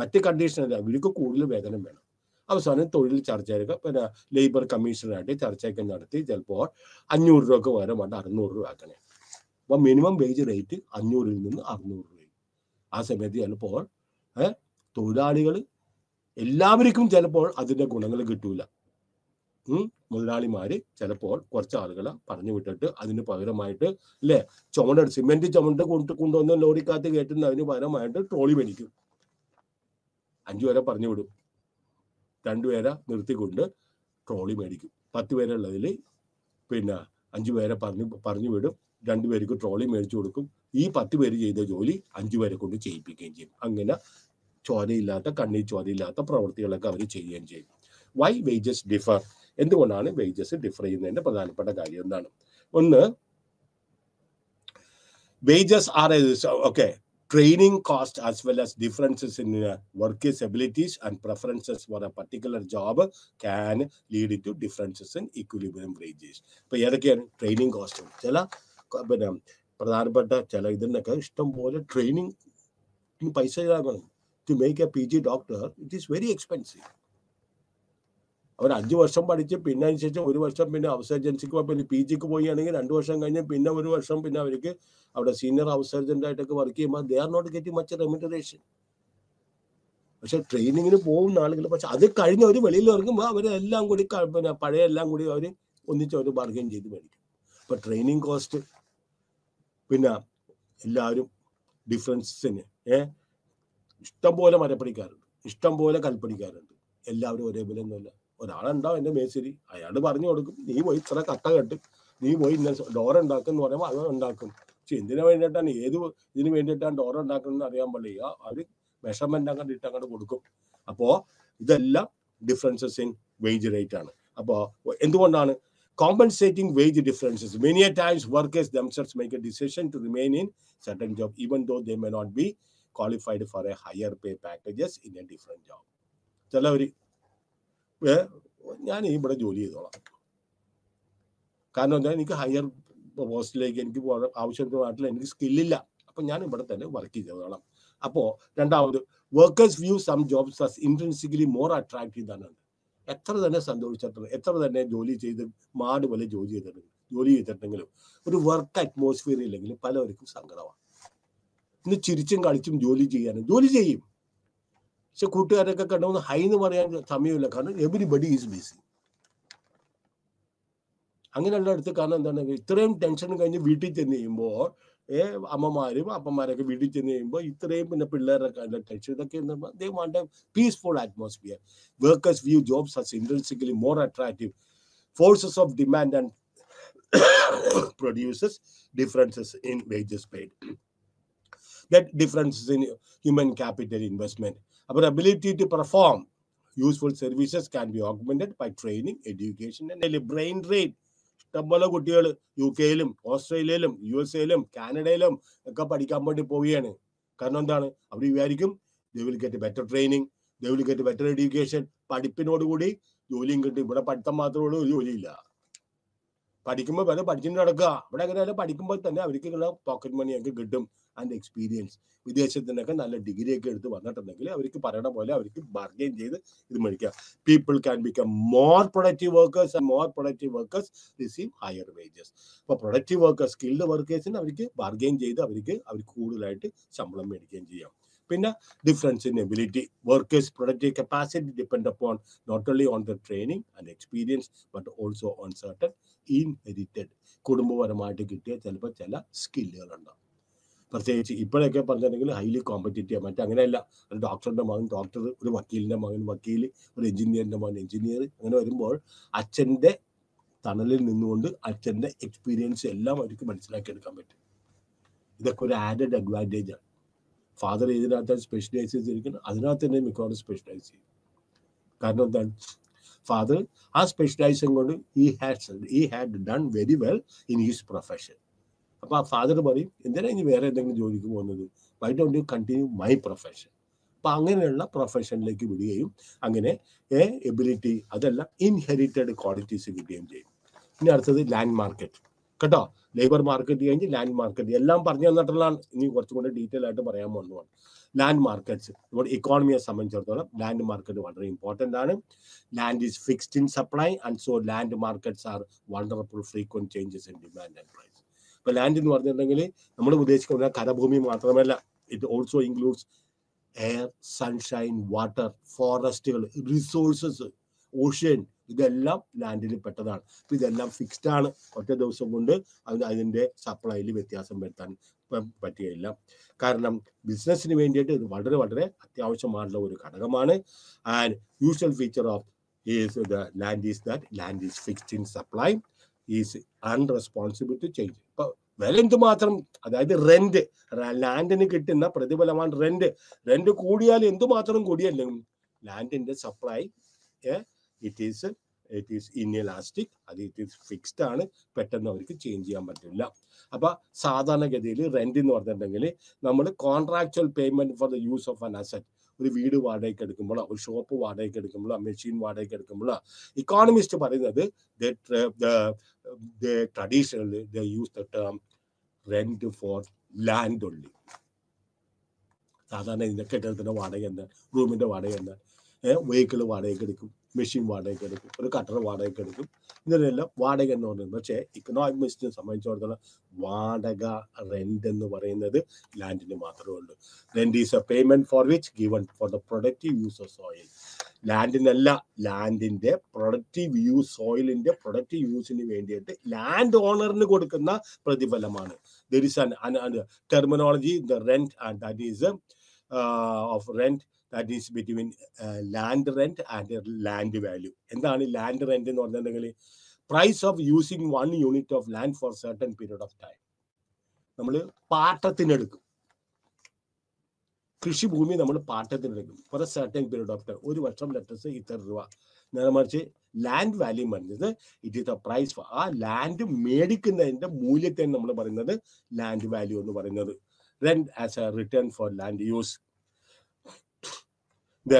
Speaker 1: മറ്റ് കണ്ടീഷനല്ല അവർക്ക് കൂടുതൽ വേതനം വേണം അവസാനം തൊഴിൽ ചർച്ച പിന്നെ ലേബർ കമ്മീഷണറായിട്ട് ചർച്ചയൊക്കെ നടത്തി ചിലപ്പോൾ അഞ്ഞൂറ് രൂപക്ക് പകരം വേണ്ട അറുന്നൂറ് രൂപ ആക്കണേ അപ്പൊ മിനിമം വേജ് റേറ്റ് അഞ്ഞൂറിൽ നിന്ന് അറുന്നൂറ് രൂപ ആ സമയത്ത് ചിലപ്പോൾ തൊഴിലാളികൾ എല്ലാവർക്കും ചിലപ്പോൾ അതിന്റെ ഗുണങ്ങൾ കിട്ടൂല മുതലാളിമാര് ചിലപ്പോൾ കുറച്ച് ആളുകളെ പറഞ്ഞു വിട്ടിട്ട് അതിന് പകരമായിട്ട് അല്ലെ ചുമട് സിമെന്റ് ചുമട് കൊണ്ട് കൊണ്ടുവന്ന് ലോറിക്കകത്ത് കയറ്റുന്ന അതിന് പകരമായിട്ട് ട്രോളി മേടിക്കും അഞ്ചു പേരെ പറഞ്ഞു വിടും രണ്ടുപേരെ നിർത്തിക്കൊണ്ട് ട്രോളി മേടിക്കും പത്ത് പേരുള്ളതിൽ പിന്നെ അഞ്ചു പേരെ പറഞ്ഞു പറഞ്ഞു വിടും രണ്ടുപേർക്ക് ട്രോളി മേടിച്ചു കൊടുക്കും ഈ പത്ത് പേര് ചെയ്ത ജോലി അഞ്ചു പേരെ കൊണ്ട് ചെയ്യിപ്പിക്കുകയും ചെയ്യും അങ്ങനെ ചോരയില്ലാത്ത കണ്ണീർ ചോരയില്ലാത്ത പ്രവൃത്തികളൊക്കെ അവർ ചെയ്യുകയും ചെയ്യും വൈ വേജസ് ഡിഫർ എന്തുകൊണ്ടാണ് വേജസ് ഡിഫർ ചെയ്യുന്നതിൻ്റെ പ്രധാനപ്പെട്ട കാര്യം എന്താണ് ഒന്ന് wages are okay training cost as well as differences in work abilities and and for for a particular job can lead to differences in equilibrium wages. ഇപ്പോൾ ഏതൊക്കെയാണ് training cost ചില പിന്നെ പ്രധാനപ്പെട്ട ചില ഇതിനൊക്കെ ഇഷ്ടംപോലെ ട്രെയിനിങ് പൈസ ഇതാക്കണം to make a P G doctor it is very expensive അവർ അഞ്ചു വർഷം പഠിച്ച് പിന്നെ അതിനുശേഷം ഒരു വർഷം പിന്നെ ഹൗസ് ഏജൻസിക്ക് പോയി പിന്നെ പി ജിക്ക് പോവുകയാണെങ്കിൽ രണ്ടു വർഷം കഴിഞ്ഞ് പിന്നെ ഒരു വർഷം പിന്നെ അവർക്ക് അവിടെ സീനിയർ ഹൗസ് ഏജൻ്റായിട്ടൊക്കെ വർക്ക് ചെയ്യുമ്പോൾ they are not getting much remuneration പക്ഷെ ട്രെയിനിങ്ങിന് പോകുന്ന ആളുകൾ പക്ഷെ അത് കഴിഞ്ഞ് അവർ വെളിയിൽ ഇറങ്ങുമ്പോൾ അവരെല്ലാം കൂടി പിന്നെ പഴയ എല്ലാം കൂടി അവർ ഒന്നിച്ച് അവർ ബാർഗൈൻ ചെയ്ത് മേടിക്കും അപ്പോൾ ട്രെയിനിങ് കോസ്റ്റ് പിന്നെ എല്ലാവരും ഡിഫറൻസിന് ഏ ഇഷ്ടംപോലെ ഇഷ്ടം ഇഷ്ടംപോലെ കൽപ്പണിക്കാരുണ്ട് എല്ലാവരും ഒരേപോലെ ഒന്നുമല്ല ഒരാളുണ്ടാവും എൻ്റെ മേശരി അയാൾ പറഞ്ഞു കൊടുക്കും നീ പോയി ഇത്ര കട്ട കെട്ട് നീ പോയി ഇന്ന ഡോർ ഉണ്ടാക്കും എന്ന് പറയുമ്പോൾ അത് ഉണ്ടാക്കും പക്ഷെ എന്തിനു വേണ്ടിയിട്ടാണ് ഏത് ഇതിന് വേണ്ടിയിട്ടാണ് ഡോർ ഉണ്ടാക്കുന്നതെന്ന് അറിയാൻ പാടില്ല അവർ മെഷർമെന്റ് അങ്ങോട്ട് ഇട്ട് അങ്ങോട്ട് കൊടുക്കും അപ്പോൾ ഇതെല്ലാം ഡിഫറൻസസ് ഇൻ വേജ് റേറ്റ് ആണ് അപ്പോൾ എന്തുകൊണ്ടാണ് compensating wage differences Many times workers workers themselves a decision to to in in certain job, even though they may not be qualified for a higher pay packages in a different job. ചിലവർ ഞാൻ ഇവിടെ ജോലി ചെയ്തോളാം കാരണം എന്താ എനിക്ക് higher പോസ്റ്റിലേക്ക് എനിക്ക് ആവശ്യമായിട്ടുള്ള എനിക്ക് സ്കില്ലില്ല അപ്പൊ ഞാൻ ഇവിടെ തന്നെ വർക്ക് ചെയ്തോളാം അപ്പോൾ രണ്ടാമത് workers view some jobs as intrinsically more attractive തന്നെ എത്ര തന്നെ സന്തോഷിച്ചിട്ടുണ്ട് എത്ര തന്നെ ജോലി ചെയ്ത് മാട് പോലെ ജോലി ചെയ്തിട്ടുണ്ട് ജോലി ചെയ്തിട്ടുണ്ടെങ്കിലും ഒരു വർക്ക് അറ്റ്മോസ്ഫിയർ ഇല്ലെങ്കിൽ പലവർക്കും സങ്കടമാണ് ഇന്ന് ചിരിച്ചും കളിച്ചും ജോലി ചെയ്യാനും ജോലി ചെയ്യും പക്ഷെ കൂട്ടുകാരൊക്കെ കണ്ടു ഹൈ എന്ന് പറയാൻ സമയമില്ല കാരണം എവരിബഡി ഈസ് ബിസി അങ്ങനെയുള്ള അടുത്ത് കാരണം എന്താണ് ഇത്രയും ടെൻഷൻ കഴിഞ്ഞ് വീട്ടിൽ ചെന്ന് കഴിയുമ്പോൾ ഏ അമ്മമാരും അപ്പന്മാരൊക്കെ വീട്ടിൽ ചെന്ന് കഴിയുമ്പോൾ ഇത്രയും പിന്നെ പിള്ളേരൊക്കെ ടെൻഷൻ ഇതൊക്കെ വേണ്ട peaceful atmosphere workers view jobs as intrinsically more attractive forces of demand and produces differences in wages paid that differences in human capital investment അപ്പോൾ ability to perform useful services can be augmented by training education and brain റേറ്റ് ഇഷ്ടംപോലെ കുട്ടികൾ U കെയിലും ഓസ്ട്രേലിയയിലും U S എയിലും കാനഡയിലും ഒക്കെ പഠിക്കാൻ വേണ്ടി പോവുകയാണ് കാരണം എന്താണ് അവർ വിചാരിക്കും they will get better training they will get better education പഠിപ്പിനോടുകൂടി ജോലിയും കിട്ടും ഇവിടെ പഠിത്തം മാത്രമുള്ള ഒരു ജോലിയില്ല പഠിക്കുമ്പോൾ വേറെ പഠിച്ചിട്ട് നടക്കുക ഇവിടെ അങ്ങനെയല്ല പഠിക്കുമ്പോൾ തന്നെ അവർക്ക് പോക്കറ്റ് മണി ഒക്കെ കിട്ടും ആൻഡ് എക്സ്പീരിയൻസ് വിദേശത്തു നിന്നൊക്കെ നല്ല ഡിഗ്രി ഒക്കെ എടുത്ത് വന്നിട്ടുണ്ടെങ്കിൽ അവർക്ക് പറയണ പോലെ അവർക്ക് ബാർഗെയിൻ ചെയ്ത് ഇത് മേടിക്കുക people can become more productive workers and more productive workers receive higher wages അപ്പോൾ പ്രൊഡക്റ്റീവ് വർക്കേഴ്സ് സ്കിൽഡ് വർക്കേഴ്സിന് അവർക്ക് ബാർഗെയിൻ ചെയ്ത് അവർക്ക് അവർക്ക് കൂടുതലായിട്ട് ശമ്പളം മേടിക്കുകയും ചെയ്യാം പിന്നെ difference in ability workers productive capacity depend upon not only on the training and experience but also on certain inherited കുടുംബപരമായിട്ട് കിട്ടിയ ചിലപ്പോൾ ചില സ്കില്ലുകളുണ്ടാവും പ്രത്യേകിച്ച് ഇപ്പോഴൊക്കെ പറഞ്ഞിട്ടുണ്ടെങ്കിൽ ഹൈലി കോമ്പറ്റേറ്റീവ് മറ്റേ അങ്ങനെയല്ല ഒരു ഡോക്ടറുടെ മകൻ ഡോക്ടർ ഒരു വക്കീലിൻ്റെ മകൻ വക്കീൽ ഒരു എഞ്ചിനീയറിൻ്റെ മകൻ എഞ്ചിനീയർ അങ്ങനെ വരുമ്പോൾ അച്ഛൻ്റെ തണലിൽ നിന്നുകൊണ്ട് അച്ഛൻ്റെ എക്സ്പീരിയൻസ് എല്ലാം അവർക്ക് മനസ്സിലാക്കിയെടുക്കാൻ പറ്റും ഇതൊക്കെ ഒരു ആഡഡ് അഡ്വാൻറ്റേജ് ആണ് ഫാദർ ഏതിനകത്താണ് സ്പെഷ്യലൈസ് ചെയ്തിരിക്കുന്നത് അതിനകത്ത് തന്നെ മിക്കവാറും സ്പെഷ്യലൈസ് ചെയ്യും കാരണം എന്താണ് ഫാദർ ആ സ്പെഷ്യലൈസും കൊണ്ട് he had he had done very well in his profession അപ്പൊ ആ ഫാദർ പറയും എന്തിനാ ഇനി വേറെ എന്തെങ്കിലും ജോലിക്ക് പോകുന്നത് why don't you continue my profession അപ്പൊ അങ്ങനെയുള്ള പ്രൊഫഷനിലേക്ക് വിടുകയും അങ്ങനെ എ എബിലിറ്റി അതെല്ലാം ഇൻഹെറിറ്റഡ് ക്വാളിറ്റീസ് കിട്ടുകയും ചെയ്യും ഇനി അടുത്തത് ലാൻഡ് മാർക്കറ്റ് കേട്ടോ ലേബർ മാർക്കറ്റ് കഴിഞ്ഞ് ലാൻഡ് മാർക്കറ്റ് എല്ലാം പറഞ്ഞു തന്നിട്ടുള്ളതാണ് ഇനി കുറച്ചും കൂടെ ഡീറ്റെയിൽ ആയിട്ട് പറയാൻ പോകുന്നതാണ് ലാൻഡ് മാർക്കറ്റ്സ് നമ്മുടെ ഇക്കോണമിയെ സംബന്ധിച്ചിടത്തോളം ലാൻഡ് മാർക്കറ്റ് വളരെ ഇമ്പോർട്ടൻ്റ് ആണ് land is fixed in supply and so land markets are wonderful frequent changes in demand and price ഇപ്പൊ ലാൻഡ് എന്ന് പറഞ്ഞിട്ടുണ്ടെങ്കിൽ നമ്മൾ ഉദ്ദേശിക്കുന്ന കരഭൂമി മാത്രമല്ല it also includes air sunshine water ഫോറസ്റ്റുകൾ റിസോഴ്സസ് ഓഷ്യൻ ഇതെല്ലാം ലാൻഡിൽ പെട്ടതാണ് അപ്പൊ ഇതെല്ലാം ഫിക്സ്ഡ് ആണ് ഒറ്റ ദിവസം കൊണ്ട് അതിന് അതിന്റെ സപ്ലൈയിൽ വ്യത്യാസം വരുത്താൻ പറ്റുകയില്ല കാരണം ബിസിനസ്സിന് വേണ്ടിയിട്ട് ഇത് വളരെ വളരെ അത്യാവശ്യമായിട്ടുള്ള ഒരു ഘടകമാണ് and usual feature of is the land is that land is fixed in supply is unresponsible to change വില എന്തുമാത്രം അതായത് റെന്റ് ലാൻഡിന് കിട്ടുന്ന പ്രതിഫലമാണ് റെന്റ് റെന്റ് കൂടിയാൽ എന്തുമാത്രം കൂടിയല്ലേ ലാൻഡിന്റെ supply it is it is inelastic അത് ഇറ്റ് ഈസ് ഫിക്സ്ഡ് ആണ് പെട്ടെന്ന് അവർക്ക് ചേഞ്ച് ചെയ്യാൻ പറ്റില്ല അപ്പൊ സാധാരണഗതിയിൽ റെന്റ് എന്ന് പറഞ്ഞിട്ടുണ്ടെങ്കിൽ നമ്മൾ contractual payment for the use of an asset ഒരു വീട് വാടകയ്ക്ക് എടുക്കുമ്പോൾ ഒരു ഷോപ്പ് വാടകയ്ക്ക് എടുക്കുമ്പോൾ മെഷീൻ വാടകയ്ക്ക് എടുക്കുമ്പോൾ ഇക്കോണമിസ്റ്റ് പറയുന്നത് traditional the use the term rent for land only സാധാരണ ഇതിൻ്റെ കെട്ടിടത്തിന്റെ വാടക എന്താ റൂമിന്റെ വാടക എന്താ വെഹിക്കിൾ വാടകയ്ക്ക് എടുക്കും മെഷീൻ വാടകയ്ക്ക് എടുക്കും ഒരു കട്ടർ വാടകയ്ക്ക് എടുക്കും ഇതിനെല്ലാം വാടക എന്ന് പറയുന്നത് പക്ഷേ ഇക്കണോമിക് മിസ്റ്റിനെ സംബന്ധിച്ചിടത്തോളം വാടക റെന്റ് എന്ന് പറയുന്നത് ലാൻഡിന് മാത്രമേ ഉള്ളൂ rent is a payment for which given for the productive use of soil ലാൻഡിനല്ല ലാൻഡിന്റെ പ്രൊഡക്റ്റീവ് യൂസ് സോയിലിന്റെ പ്രൊഡക്റ്റീവ് യൂസിന് വേണ്ടിയിട്ട് ലാൻഡ് ഓണറിന് കൊടുക്കുന്ന പ്രതിഫലമാണ് there is terminology the rent and that is of rent that is between land rent and land value എന്താണ് land rent എന്ന് പറഞ്ഞിട്ടുണ്ടെങ്കിൽ price of using one unit of land for certain period of time നമ്മൾ പാട്ടത്തിനെടുക്കും കൃഷിഭൂമി നമ്മൾ പാട്ടത്തിനെടുക്കും four A certain period of time ഒരു വർഷം ലെറ്റസ് ഇത്ര രൂപ നേരെ മറിച്ച് ലാൻഡ് വാല്യൂ പറഞ്ഞത് it is a price for ആ ലാൻഡ് മേടിക്കുന്നതിൻ്റെ മൂല്യത്തെ നമ്മൾ പറയുന്നത് ലാൻഡ് വാല്യൂ എന്ന് പറയുന്നത് rent as a return for land use the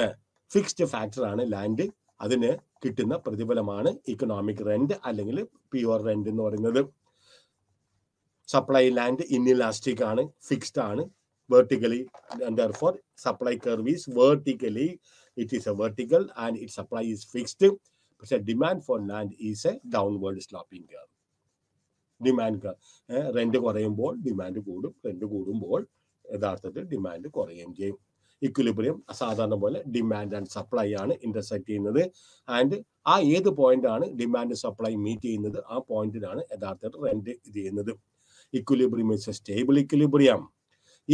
Speaker 1: fixed ഫാക്ടറാണ് ലാൻഡ് അതിന് കിട്ടുന്ന പ്രതിഫലമാണ് ഇക്കണോമിക് റെന്റ് അല്ലെങ്കിൽ പ്യുവർ റെന്റ് എന്ന് പറയുന്നത് സപ്ലൈ ലാൻഡ് ഇന്നിലാസ്റ്റിക് ആണ് ഫിക്സ്ഡ് ആണ് vertically and supply supply curve vertically it is a vertical and it supply is fixed fixed demand for land is a is sloping downward sloping demand rent കുറയുമ്പോൾ demand കൂടും rent കൂടുമ്പോൾ യഥാർത്ഥത്തിൽ demand കുറയുകയും ചെയ്യും equilibrium സാധാരണ പോലെ demand and supply ആണ് intersect ചെയ്യുന്നത് ആൻഡ് ആ ഏത് പോയിന്റ് ആണ് ഡിമാൻഡ് സപ്ലൈ മീറ്റ് ചെയ്യുന്നത് ആ പോയിന്റിലാണ് യഥാർത്ഥത്തിൽ റെന്റ് ഇത് ചെയ്യുന്നത് equilibrium is a stable equilibrium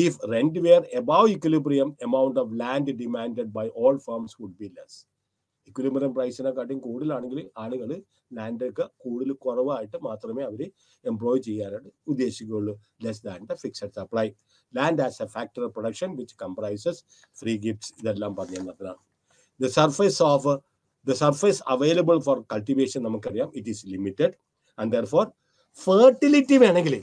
Speaker 1: if rent were above equilibrium amount of land demanded by all firms would be less equilibrium പ്രൈസിനെക്കാട്ടിയും കൂടുതലാണെങ്കിൽ ആളുകൾ ലാൻഡൊക്കെ കൂടുതൽ കുറവായിട്ട് മാത്രമേ അവർ എംപ്ലോയ് ചെയ്യാനായിട്ട് ഉദ്ദേശിക്കുകയുള്ളൂ less than the fixed supply land as a factor of production which comprises free gifts ഇതെല്ലാം പറഞ്ഞു തന്നതാണ് the surface of the surface available for cultivation നമുക്കറിയാം it is limited and therefore fertility വേണമെങ്കിൽ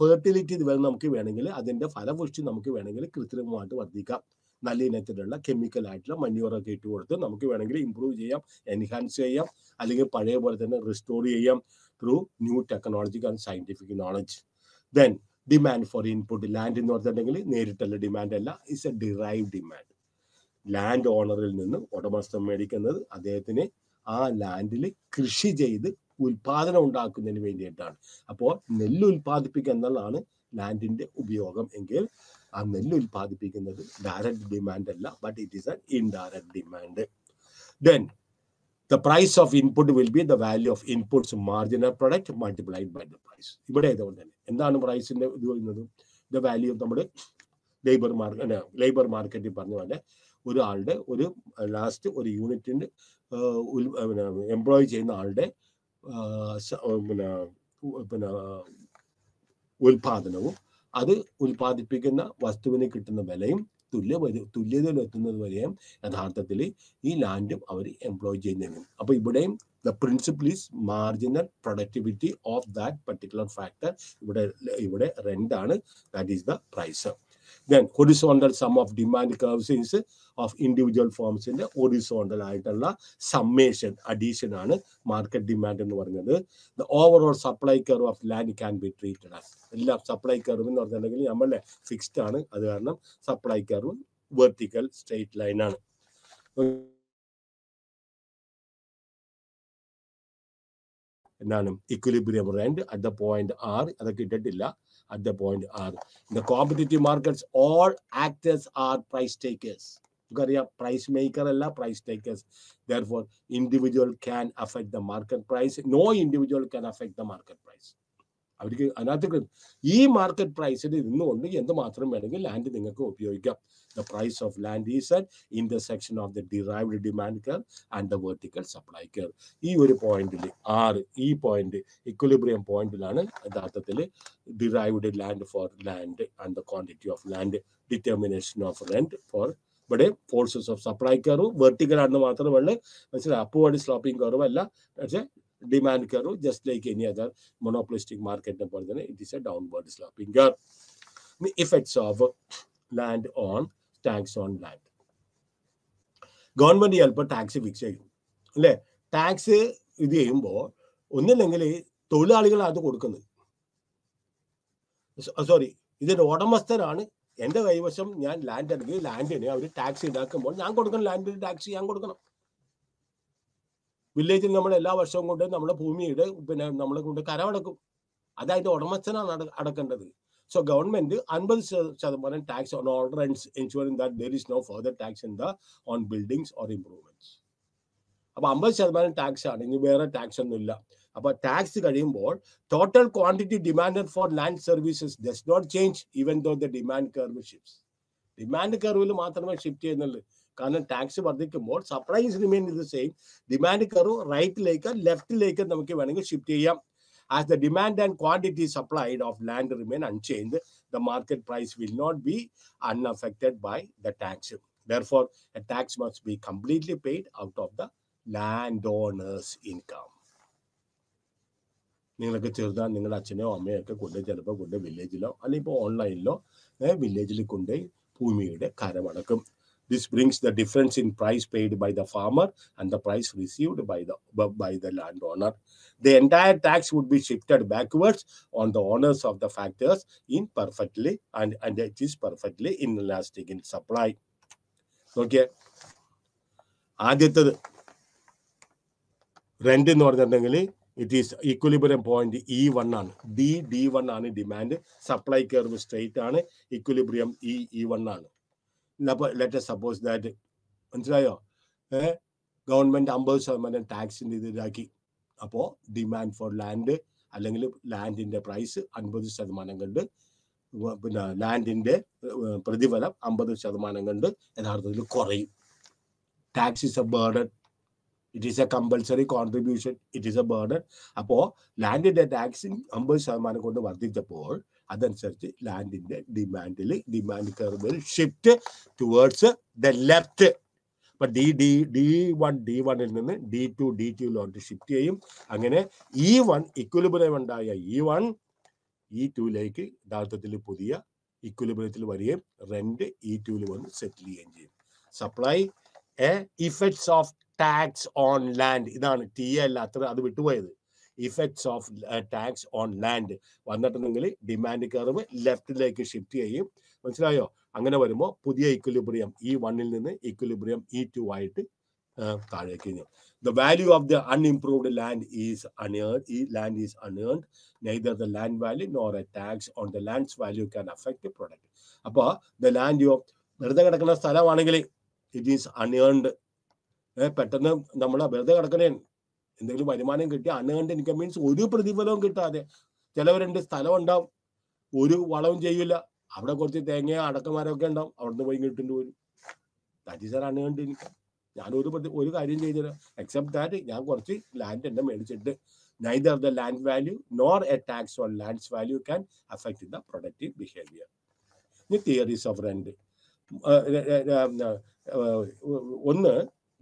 Speaker 1: fertility നമുക്ക് വേണമെങ്കിൽ അതിൻ്റെ ഫലപുഷ്ടി നമുക്ക് വേണമെങ്കിൽ കൃത്രിമമായിട്ട് വർദ്ധിക്കാം നല്ല ഇനത്തിലുള്ള കെമിക്കൽ ആയിട്ടുള്ള മന്യൂറൊക്കെ ഇട്ട് കൊടുത്ത് നമുക്ക് വേണമെങ്കിൽ ഇമ്പ്രൂവ് ചെയ്യാം എൻഹാൻസ് ചെയ്യാം അല്ലെങ്കിൽ പഴയ പോലെ തന്നെ റിസ്റ്റോർ ചെയ്യാം through new technology and scientific knowledge then demand for input land എന്ന് പറഞ്ഞിട്ടുണ്ടെങ്കിൽ നേരിട്ടുള്ള ഡിമാൻഡ് അല്ല it's a derive demand land ഓണറിൽ നിന്ന് ഉടമസ്ഥം മേടിക്കുന്നത് അദ്ദേഹത്തിന് ആ ലാൻഡിൽ കൃഷി ചെയ്ത് ഉൽപാദനം ഉണ്ടാക്കുന്നതിന് വേണ്ടിയിട്ടാണ് അപ്പോൾ നെല്ല് ഉൽപ്പാദിപ്പിക്കുക എന്നുള്ളതാണ് ലാൻഡിന്റെ ഉപയോഗം എങ്കിൽ ആ നെല്ല് ഉൽപ്പാദിപ്പിക്കുന്നത് ഡയറക്റ്റ് ഡിമാൻഡ് അല്ല but it is an indirect demand then the price of input will be the value of inputs marginal product multiplied by the price ഇവിടെ ഇതുകൊണ്ട് തന്നെ എന്താണ് പ്രൈസിന്റെ ഇത് പറയുന്നത് ദ വാല്യൂ നമ്മുടെ ലേബർ മാർക്കറ്റ് ലേബർ മാർക്കറ്റിൽ പറഞ്ഞ പോലെ ഒരാളുടെ ഒരു ലാസ്റ്റ് ഒരു യൂണിറ്റിന് എംപ്ലോയ് ചെയ്യുന്ന ആളുടെ പിന്നെ പിന്നെ ഉൽപാദനവും അത് ഉൽപ്പാദിപ്പിക്കുന്ന വസ്തുവിന് കിട്ടുന്ന വിലയും തുല്യ തുല്യതയിൽ എത്തുന്നത് വരെയും യഥാർത്ഥത്തിൽ ഈ ലാൻഡും അവർ എംപ്ലോയ് ചെയ്യുന്നതാണ് അപ്പോൾ ഇവിടെയും the principle is marginal productivity of that particular factor ഇവിടെ ഇവിടെ റെൻ്റ് ആണ് that is the price then horizontal sum of demand curves ഇൻസ് ഓഫ് ഇൻഡിവിജ്വൽ ഫോംസിന്റെ ഹൊറിസോണ്ടൽ ആയിട്ടുള്ള സമ്മേഷൻ അഡീഷൻ ആണ് മാർക്കറ്റ് ഡിമാൻഡ് എന്ന് പറയുന്നത് the overall supply curve of land can be treated as എല്ലാ സപ്ലൈ കർവ് എന്ന് പറഞ്ഞിട്ടുണ്ടെങ്കിൽ നമ്മളെ ഫിക്സ്ഡ് ആണ് അത് കാരണം supply curve vertical straight line ആണ് എന്താണ് equilibrium rent at the point are അതൊക്കെ ഇട്ടിട്ടില്ല at the point are the competitive markets all actors are price takers because you are price maker all price takers therefore individual can affect the market price no individual can affect the market price അവർക്ക് അതിനകത്ത് ഈ market പ്രൈസിൽ ഇരുന്നുകൊണ്ട് എന്ത് മാത്രം വേണമെങ്കിൽ land നിങ്ങൾക്ക് ഉപയോഗിക്കാം the price of land is at section of the derived demand curve and the vertical supply curve ഈ ഒരു പോയിന്റിൽ ആറ് ഈ പോയിന്റ് ഇക്വലിബ്രിയം പോയിന്റിലാണ് യഥാർത്ഥത്തിൽ derived land for land and the quantity of land determination of rent for ഇവിടെ forces of supply curve vertical ആണെന്ന് മാത്രമല്ല മനസ്സിലായി അപ്പുവാടി സ്ലോപ്പിംഗ് കർവ് അല്ല പക്ഷേ demand curve, just like any other monopolistic market, it is a downward sloping curve. Effects of land on tax on land government ചിലപ്പോൾ tax fix ചെയ്യും അല്ലേ tax ഇത് ചെയ്യുമ്പോൾ ഒന്നില്ലെങ്കിൽ തൊഴിലാളികളാണ് അത് കൊടുക്കുന്നത് സോറി ഇതിന്റെ ഉടമസ്ഥരാണ് എൻ്റെ കൈവശം ഞാൻ ലാൻഡ് എടുക്കുകയും ലാൻഡിന് അവർ ടാക്സ് ഉണ്ടാക്കുമ്പോൾ ഞാൻ കൊടുക്കണം ലാൻഡിന് ടാക്സ് ഞാൻ കൊടുക്കണം വില്ലേജിൽ നമ്മൾ എല്ലാ വർഷവും കൊണ്ട് നമ്മുടെ ഭൂമിയുടെ പിന്നെ നമ്മളെ കൊണ്ട് കരമടക്കും അത് അതിന്റെ ഉടമസ്ഥനാണ് അടക്കേണ്ടത് സോ ഗവൺമെന്റ് അൻപത് ശതമാനം tax on order rents insuring that there is no further tax in the on buildings or improvements അപ്പൊ അമ്പത് ശതമാനം ടാക്സ് ആണ് ഇനി വേറെ ടാക്സ് ഒന്നും ഇല്ല അപ്പൊ ടാക്സ് കഴിയുമ്പോൾ total quantity demand for land services does not change even though the demand curve shift demand കർവിൽ മാത്രമേ ഷിഫ്റ്റ് ചെയ്യുന്നുള്ളൂ കാരണം ടാക്സ് വർദ്ധിക്കുമ്പോൾ സപ്ലൈസ് റിമെയിൻ ഇത് സെയിം ഡിമാൻഡ് കറു റൈറ്റിലേക്ക് ലെഫ്റ്റിലേക്ക് നമുക്ക് വേണമെങ്കിൽ ഷിഫ്റ്റ് ചെയ്യാം as the demand and quantity supplied of land remain unchange the market price will not be unaffected by the tax therefore a tax must be completely paid out of the land owners income നിങ്ങൾക്ക് ചെറുതാ നിങ്ങളുടെ അച്ഛനെയോ അമ്മയോ ഒക്കെ കൊണ്ട് ചിലപ്പോൾ കൊണ്ട് വില്ലേജിലോ അല്ലെങ്കിൽ ഇപ്പോൾ ഓൺലൈനിലോ വില്ലേജിൽ കൊണ്ടുപോയി ഭൂമിയുടെ കരമടക്കും This brings the difference in price paid by the farmer and the price received by the by the landowner. The entire tax would be shifted backwards on the owners of the factors in perfectly and, and it is perfectly inelastic in supply. Okay. ആദ്യത്തത് rent എന്ന് പറഞ്ഞിട്ടുണ്ടെങ്കിൽ it is equilibrium point E one ആണ് D D one ആണ് demand supply curve straight ആണ് equilibrium E E one ആണ് let's suppose that മനസ്സിലായോ ഏഹ് government അമ്പത് ശതമാനം ടാക്സിന്റെ ഇത് ഇതാക്കി അപ്പോൾ ഡിമാൻഡ് ഫോർ ലാൻഡ് അല്ലെങ്കിൽ ലാൻഡിന്റെ പ്രൈസ് അൻപത് ശതമാനം കണ്ട് പിന്നെ ലാൻഡിന്റെ പ്രതിഫലം അമ്പത് ശതമാനം കണ്ട് യഥാർത്ഥത്തിൽ കുറയും tax is a burden it is a compulsory contribution it is a burden അപ്പോൾ ലാൻഡിന്റെ ടാക്സ് അമ്പത് ശതമാനം കൊണ്ട് വർദ്ധിച്ചപ്പോൾ അതനുസരിച്ച് ലാൻഡിന്റെ ഡിമാൻഡിൽ ഡിമാൻഡ് കർവിൽ ഷിഫ്റ്റ് ടുവേർഡ്സ് ദ ലെഫ്റ്റ് ഇപ്പൊ D D D one D വണ്ണിൽ നിന്ന് ഡി ടു ഡി ടുവിലോട്ട് ഷിഫ്റ്റ് ചെയ്യും അങ്ങനെ ഇ വൺ ഇക്വലിബ്രിയം ഉണ്ടായ E e one E e ടുവിലേക്ക് യഥാർത്ഥത്തിൽ പുതിയ ഇക്വലിബ്രിയത്തിൽ വരികയും റെന്റ് ഇ ടുവിൽ വന്ന് സെറ്റിൽ ചെയ്യുകയും ചെയ്യും supply a effects of tax on land ഇതാണ് ടി അല്ല അത്ര അത് വിട്ടുപോയത് effects of tax on land വന്നിട്ടുണ്ടെങ്കിൽ ഡിമാൻഡ് കർവ് ലെഫ്റ്റിലേക്ക് ഷിഫ്റ്റ് ചെയ്യും മനസ്സിലായോ അങ്ങനെ വരുമ്പോൾ പുതിയ ഇക്വലിബ്രിയം ഇ വണ്ണിൽ നിന്ന് ഇക്വലിബ്രിയം ഇ ടു ആയിട്ട് താഴേക്ക് കഴിഞ്ഞു the value of the unimproved land is അൺഏൺ ഈ land is unearned neither the land value nor a tax on the land's value can affect product അപ്പോൾ ദ ലാൻഡ് യു വെറുതെ കിടക്കുന്ന സ്ഥലമാണെങ്കിൽ ഇറ്റ് ഈസ് അൺഏൺഡ് പെട്ടെന്ന് നമ്മൾ വെറുതെ കിടക്കുന്ന എന്തെങ്കിലും വരുമാനം കിട്ടിയ അൺഏൺഡ് ഇൻകം മീൻസ് ഒരു പ്രതിഫലവും കിട്ടാതെ ചിലവരുണ്ട് സ്ഥലം ഉണ്ടാവും ഒരു വളവും ചെയ്യില്ല അവിടെ കുറച്ച് തേങ്ങ അടക്കമാരൊക്കെ ഉണ്ടാവും അവിടുന്ന് പോയി കിട്ടുന്നു പോലും ദാറ്റ് ഈസ് ആർ ഞാൻ ഒരു ഞാനൊരു ഒരു കാര്യം ചെയ്തില്ല എക്സെപ്റ്റ് ദാറ്റ് ഞാൻ കുറച്ച് ലാൻഡ് എന്നെ മേടിച്ചിട്ട് neither the land value nor a tax on land's value can affect the productive behaviour ഇനി തിയറീസ് ഓഫ് റെന്റ് ഒന്ന്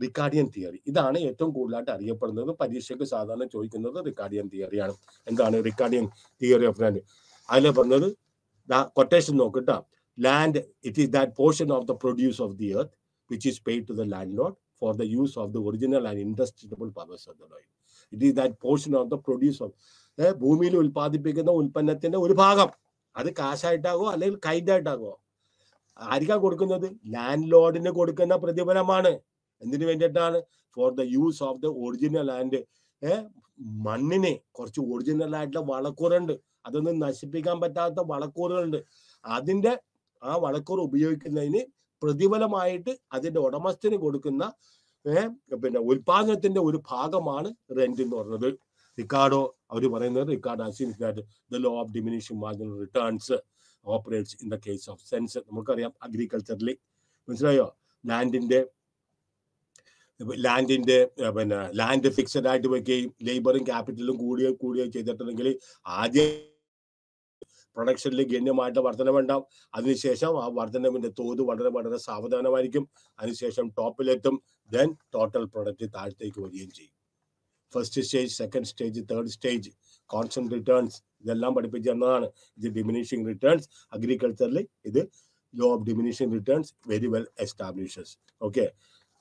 Speaker 1: റിക്കാർഡിയൻ തിയറി ഇതാണ് ഏറ്റവും കൂടുതലായിട്ട് അറിയപ്പെടുന്നത് പരീക്ഷയ്ക്ക് സാധാരണ ചോദിക്കുന്നത് റിക്കാർഡിയൻ തിയറിയാണ് എന്താണ് റിക്കാർഡിയൻ തിയറി ഓഫ് ലാൻഡ് അതിൽ പറഞ്ഞത് കൊട്ടേഷൻ നോക്കിട്ട land it is that portion of the produce of the earth which is paid to the landlord for the use of the original and indestructible purpose of the ലോയിഡ് it is that portion of the produce of ഭൂമിയിൽ ഉൽപ്പാദിപ്പിക്കുന്ന ഉൽപ്പന്നത്തിന്റെ ഒരു ഭാഗം അത് കാശായിട്ടാകോ അല്ലെങ്കിൽ കൈൻഡായിട്ടാകോ ആരിക്കാ കൊടുക്കുന്നത് land ലോഡിന് കൊടുക്കുന്ന പ്രതിഫലമാണ് എന്തിനു വേണ്ടിയിട്ടാണ് for the use of the original and മണ്ണിനെ കുറച്ച് ഒറിജിനൽ ആയിട്ടുള്ള വളക്കൂറുണ്ട് അതൊന്നും നശിപ്പിക്കാൻ പറ്റാത്ത വളക്കൂറുകളുണ്ട് അതിന്റെ ആ വളക്കൂർ ഉപയോഗിക്കുന്നതിന് പ്രതിഫലമായിട്ട് അതിന്റെ ഉടമസ്ഥന് കൊടുക്കുന്ന പിന്നെ ഉൽപാദനത്തിന്റെ ഒരു ഭാഗമാണ് റെന്റ് എന്ന് പറയുന്നത് റിക്കാർഡോ അവർ പറയുന്നത് Ricardo the law of diminution marginal returns operates in the case of sense നമുക്കറിയാം അഗ്രികൾച്ചറിൽ മനസ്സിലായോ ലാൻഡിന്റെ ലാൻഡിന്റെ പിന്നെ ലാൻഡ് ഫിക്സഡ് ആയിട്ട് വെക്കുകയും ലേബറും ക്യാപിറ്റലും കൂടിയ കൂടിയ ചെയ്തിട്ടുണ്ടെങ്കിൽ ആദ്യം പ്രൊഡക്ഷനിൽ ഗണ്യമായിട്ട് വർധനമുണ്ടാവും അതിനുശേഷം ആ വർധനവിന്റെ തോത് വളരെ വളരെ സാവധാനമായിരിക്കും അതിനുശേഷം ടോപ്പിലെത്തും ദെൻ ടോട്ടൽ പ്രൊഡക്റ്റ് താഴത്തേക്ക് വരികയും ചെയ്യും first stage second stage third stage constant returns ഇതെല്ലാം പഠിപ്പിച്ചു തന്നതാണ് ഇത് ഡിമിനിഷിംഗ് റിട്ടേൺസ് അഗ്രികൾച്ചറിൽ ഇത് law of diminishing returns very well establishes okay